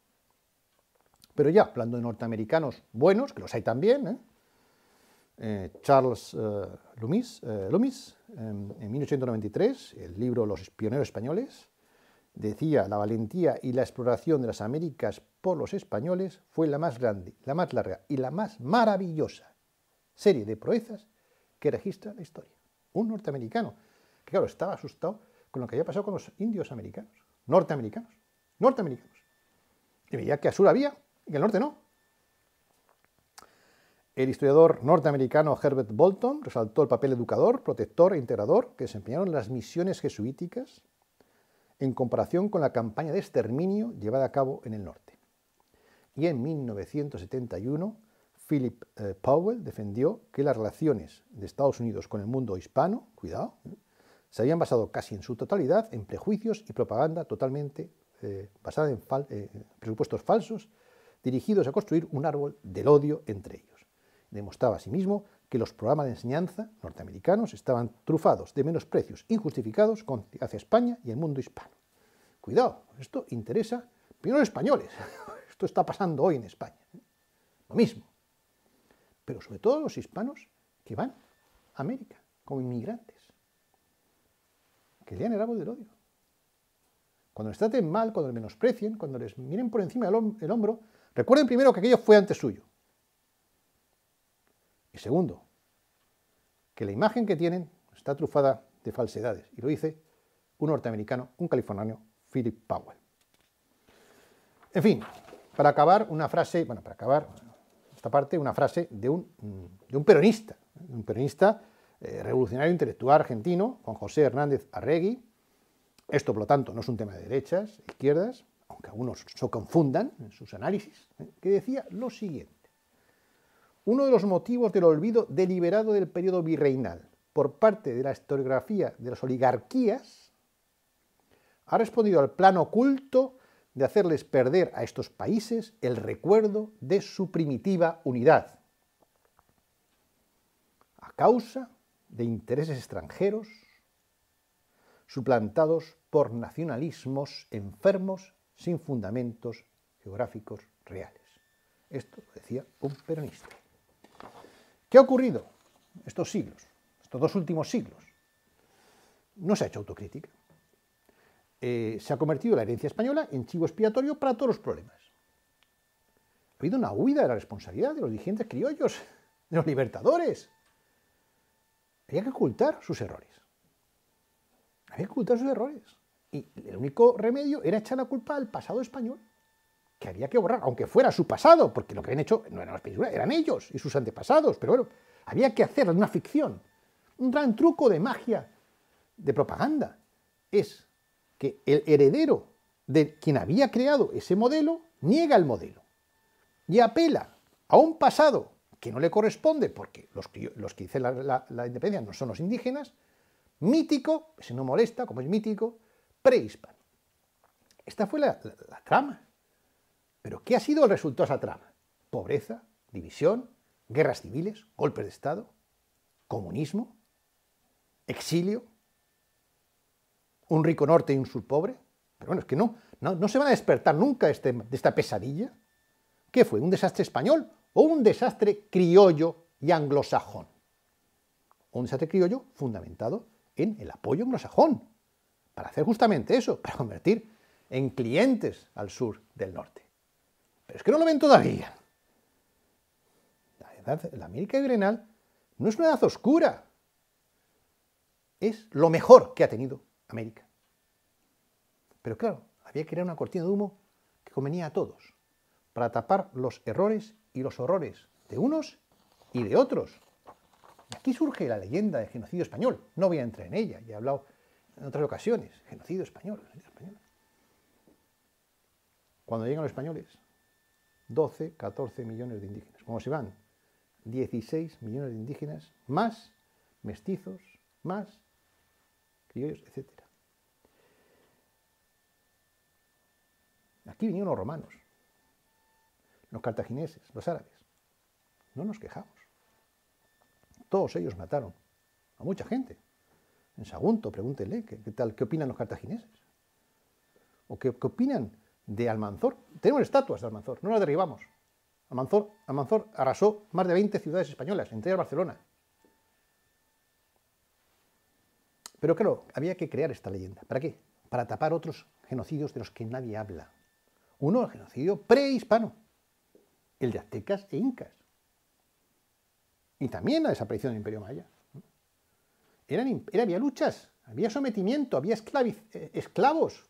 Pero ya, hablando de norteamericanos buenos, que los hay también, ¿eh? Eh, Charles eh, Loomis, em, en 1893, el libro Los pioneros españoles, decía, la valentía y la exploración de las Américas por los españoles fue la más grande, la más larga y la más maravillosa serie de proezas que registra la historia. Un norteamericano, que claro, estaba asustado con lo que había pasado con los indios americanos, norteamericanos, norteamericanos. Y veía que a sur había y el al norte no. El historiador norteamericano Herbert Bolton resaltó el papel educador, protector e integrador que desempeñaron las misiones jesuíticas en comparación con la campaña de exterminio llevada a cabo en el norte. Y en 1971, Philip eh, Powell defendió que las relaciones de Estados Unidos con el mundo hispano, cuidado, se habían basado casi en su totalidad en prejuicios y propaganda totalmente eh, basada en eh, presupuestos falsos dirigidos a construir un árbol del odio entre ellos. Demostraba asimismo que los programas de enseñanza norteamericanos estaban trufados de menosprecios injustificados hacia España y el mundo hispano. Cuidado, esto interesa primero a los españoles. [laughs] Esto está pasando hoy en España. ¿eh? Lo mismo. Pero sobre todo a los hispanos que van a América como inmigrantes que lean el rabo del odio. Cuando les traten mal, cuando les menosprecien, cuando les miren por encima del hombro, recuerden primero que aquello fue antes suyo. Y segundo, que la imagen que tienen está trufada de falsedades. Y lo dice un norteamericano, un californiano, Philip Powell. En fin, para acabar, una frase, bueno, para acabar esta parte, una frase de un, peronista, de un peronista eh, revolucionario intelectual argentino, Juan José Hernández Arregui. Esto, por lo tanto, no es un tema de derechas, izquierdas, aunque algunos se confundan en sus análisis, ¿eh? que decía lo siguiente. Uno de los motivos del olvido deliberado del periodo virreinal por parte de la historiografía de las oligarquías ha respondido al plan oculto de hacerles perder a estos países el recuerdo de su primitiva unidad, a causa de intereses extranjeros suplantados por nacionalismos enfermos sin fundamentos geográficos reales. Esto decía un peronista. ¿Qué ha ocurrido estos siglos, estos dos últimos siglos? No se ha hecho autocrítica. Eh, se ha convertido la herencia española en chivo expiatorio para todos los problemas. Ha habido una huida de la responsabilidad de los dirigentes criollos, de los libertadores, había que ocultar sus errores. Había que ocultar sus errores. Y el único remedio era echar la culpa al pasado español, que había que borrar, aunque fuera su pasado, porque lo que habían hecho no eran las películas, eran ellos y sus antepasados. Pero bueno, había que hacer una ficción. Un gran truco de magia, de propaganda, es que el heredero de quien había creado ese modelo niega el modelo y apela a un pasado que no le corresponde, porque los que, los que dicen la, independencia no son los indígenas, mítico, si no molesta, como es mítico, prehispano. Esta fue la, trama. Pero ¿qué ha sido el resultado de esa trama? Pobreza, división, guerras civiles, golpes de Estado, comunismo, exilio, un rico norte y un sur pobre. Pero bueno, es que no, no, se van a despertar nunca este, de esta pesadilla. ¿Qué fue? ¿Un desastre español? o un desastre criollo y anglosajón. Un desastre criollo fundamentado en el apoyo anglosajón, para hacer justamente eso, para convertir en clientes al sur del norte. Pero es que no lo ven todavía. La, edad, la América Grenal no es una edad oscura, es lo mejor que ha tenido América. Pero claro, había que crear una cortina de humo que convenía a todos, para tapar los errores y los horrores de unos y de otros. aquí surge la leyenda del genocidio español. No voy a entrar en ella, ya he hablado en otras ocasiones. Genocidio español, Cuando llegan los españoles, 12, 14 millones de indígenas. Como se van, 16 millones de indígenas, más mestizos, más criollos, etc. Aquí vinieron los romanos, los cartagineses, los árabes. No nos quejamos. Todos ellos mataron a mucha gente. En Sagunto, pregúntenle qué, tal, qué opinan los cartagineses. O qué, opinan de Almanzor. Tenemos estatuas de Almanzor, no las derribamos. Almanzor, Almanzor arrasó más de 20 ciudades españolas, entre ellas Barcelona. Pero claro, había que crear esta leyenda. ¿Para qué? Para tapar otros genocidios de los que nadie habla. Uno, el genocidio prehispano, el de aztecas e incas. Y también la desaparición del imperio maya. había luchas, había sometimiento, había eh, esclavos,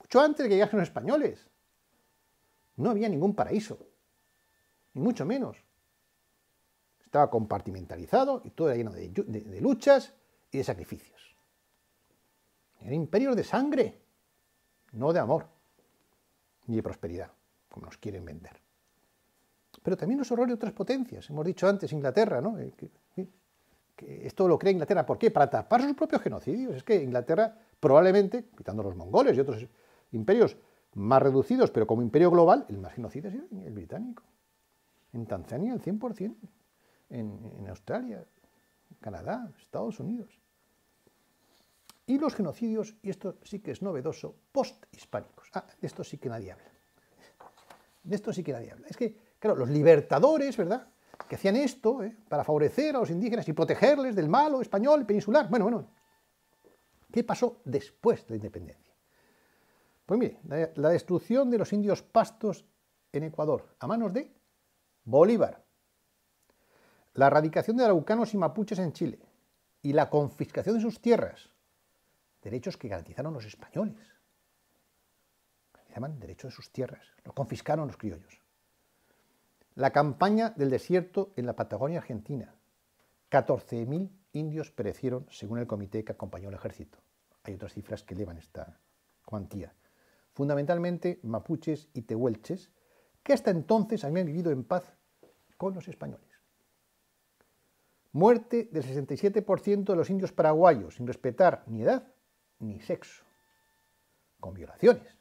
mucho antes de que llegasen los españoles. No había ningún paraíso, ni mucho menos. Estaba compartimentalizado y todo era lleno de, luchas y de sacrificios. Era imperio de sangre, no de amor, ni de prosperidad, como nos quieren vender pero también los horrores de otras potencias. Hemos dicho antes Inglaterra, ¿no? Eh, que, esto lo crea Inglaterra. ¿Por qué? Para tapar sus propios genocidios. Es que Inglaterra probablemente, quitando los mongoles y otros imperios más reducidos, pero como imperio global, el más genocida es el británico. En Tanzania el 100%, en, en Australia, Canadá, Estados Unidos. Y los genocidios, y esto sí que es novedoso, post-hispánicos. Ah, de esto sí que nadie habla. De esto sí que nadie habla. Es que claro, los libertadores, ¿verdad? Que hacían esto ¿eh? para favorecer a los indígenas y protegerles del malo español peninsular. Bueno, bueno. ¿Qué pasó después de la independencia? Pues mire, la, destrucción de los indios pastos en Ecuador a manos de Bolívar, la erradicación de araucanos y mapuches en Chile y la confiscación de sus tierras, derechos que garantizaron los españoles. se llaman derechos de sus tierras, los confiscaron los criollos. La campaña del desierto en la Patagonia Argentina. 14.000 indios perecieron según el comité que acompañó al ejército. Hay otras cifras que elevan esta cuantía. Fundamentalmente mapuches y tehuelches, que hasta entonces habían vivido en paz con los españoles. Muerte del 67% de los indios paraguayos, sin respetar ni edad ni sexo. Con violaciones.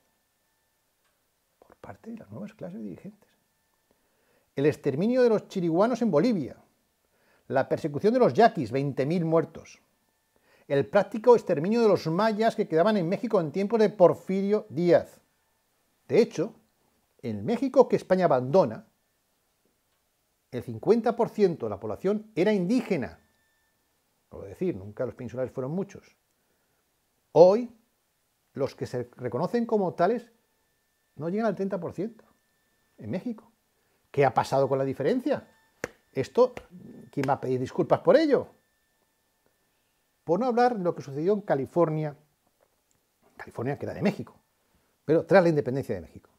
Por parte de las nuevas clases dirigentes el exterminio de los chiriguanos en Bolivia, la persecución de los yaquis, 20.000 muertos, el práctico exterminio de los mayas que quedaban en México en tiempos de Porfirio Díaz. De hecho, en México que España abandona, el 50% de la población era indígena. Puedo decir, nunca los peninsulares fueron muchos. Hoy, los que se reconocen como tales no llegan al 30% en México. ¿Qué ha pasado con la diferencia? Esto, ¿quién va a pedir disculpas por ello? Por no hablar de lo que sucedió en California, California que era de México, pero tras la independencia de México.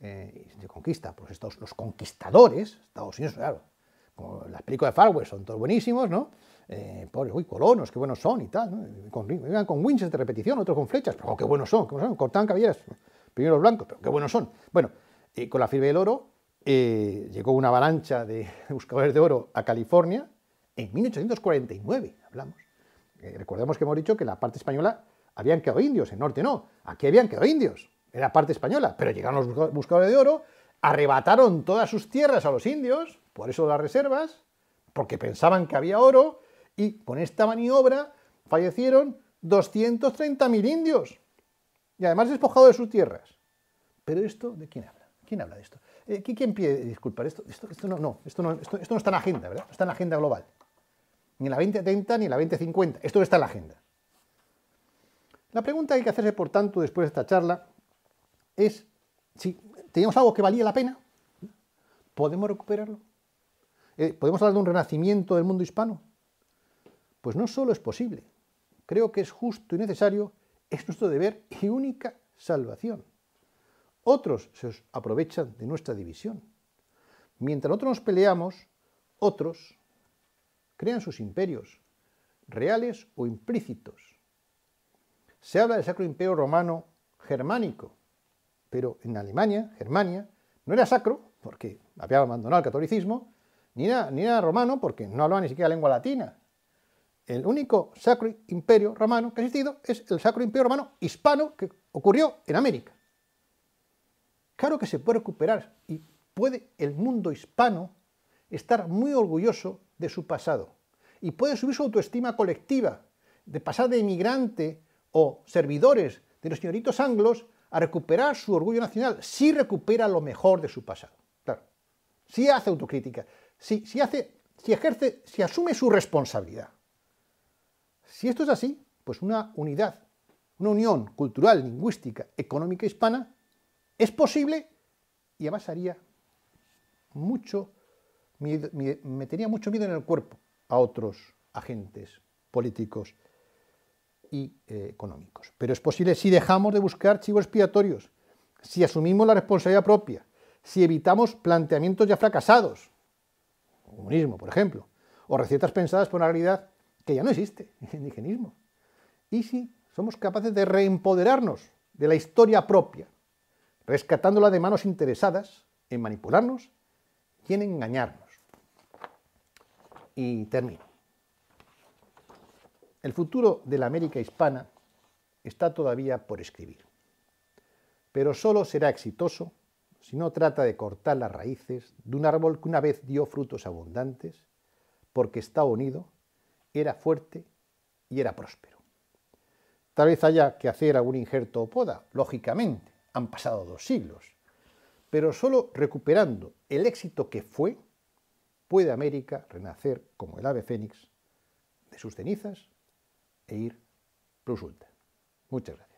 Eh, y se conquista pues los, los conquistadores, Estados Unidos, claro, como las películas de Farwell son todos buenísimos, ¿no? Eh, pobres, uy, colonos, qué buenos son y tal, ¿no? con, con winches de repetición, otros con flechas, pero oh, qué buenos son, qué son, cortaban cabelleras, primero los blancos, pero qué buenos son. Bueno, y con la fibra del oro eh, llegó una avalancha de [laughs] buscadores de oro a California en 1849, hablamos. Eh, recordemos que hemos dicho que en la parte española habían quedado indios, en norte no, aquí habían quedado indios, en la parte española, pero llegaron los buscadores de oro, arrebataron todas sus tierras a los indios, por eso las reservas, porque pensaban que había oro, y con esta maniobra fallecieron 230.000 indios, y además despojados de sus tierras. Pero esto, ¿de quién habla? ¿Quién habla de esto? Eh, ¿Quién pide disculpar? Esto, esto, no, esto, no está en la agenda, ¿verdad? está en la agenda global. Ni en la 2030 ni en la 2050. Esto no está en la agenda. La pregunta que hay que hacerse, por tanto, después de esta charla es si teníamos algo que valía la pena, ¿podemos recuperarlo? Eh, ¿Podemos hablar de un renacimiento del mundo hispano? Pues no solo es posible, creo que es justo y necesario, es nuestro deber y única salvación otros se aprovechan de nuestra división. Mientras nosotros nos peleamos, otros crean sus imperios, reales o implícitos. Se habla del Sacro Imperio Romano Germánico, pero en Alemania, Germania, no era sacro, porque había abandonado el catolicismo, ni era, ni era romano, porque no hablaba ni siquiera lengua latina. El único Sacro Imperio Romano que ha existido es el Sacro Imperio Romano Hispano que ocurrió en América. Claro que se puede recuperar y puede el mundo hispano estar muy orgulloso de su pasado y puede subir su autoestima colectiva, de pasar de emigrante o servidores de los señoritos anglos a recuperar su orgullo nacional, si recupera lo mejor de su pasado. Claro, si hace autocrítica, si, hace, si ejerce, si asume su responsabilidad. Si esto es así, pues una unidad, una unión cultural, lingüística, económica hispana es posible y además haría mucho, me tenía mucho miedo en el cuerpo a otros agentes políticos y eh, económicos. Pero es posible si dejamos de buscar chivos expiatorios, si asumimos la responsabilidad propia, si evitamos planteamientos ya fracasados, comunismo, por ejemplo, o recetas pensadas por una realidad que ya no existe, [laughs] el indigenismo. Y si somos capaces de reempoderarnos de la historia propia, rescatándola de manos interesadas en manipularnos y en engañarnos. Y termino. El futuro de la América hispana está todavía por escribir, pero solo será exitoso si no trata de cortar las raíces de un árbol que una vez dio frutos abundantes, porque estaba unido, era fuerte y era próspero. Tal vez haya que hacer algún injerto o poda, lógicamente, han pasado dos siglos, pero solo recuperando el éxito que fue, puede América renacer como el ave fénix de sus cenizas e ir plus Muchas gracias.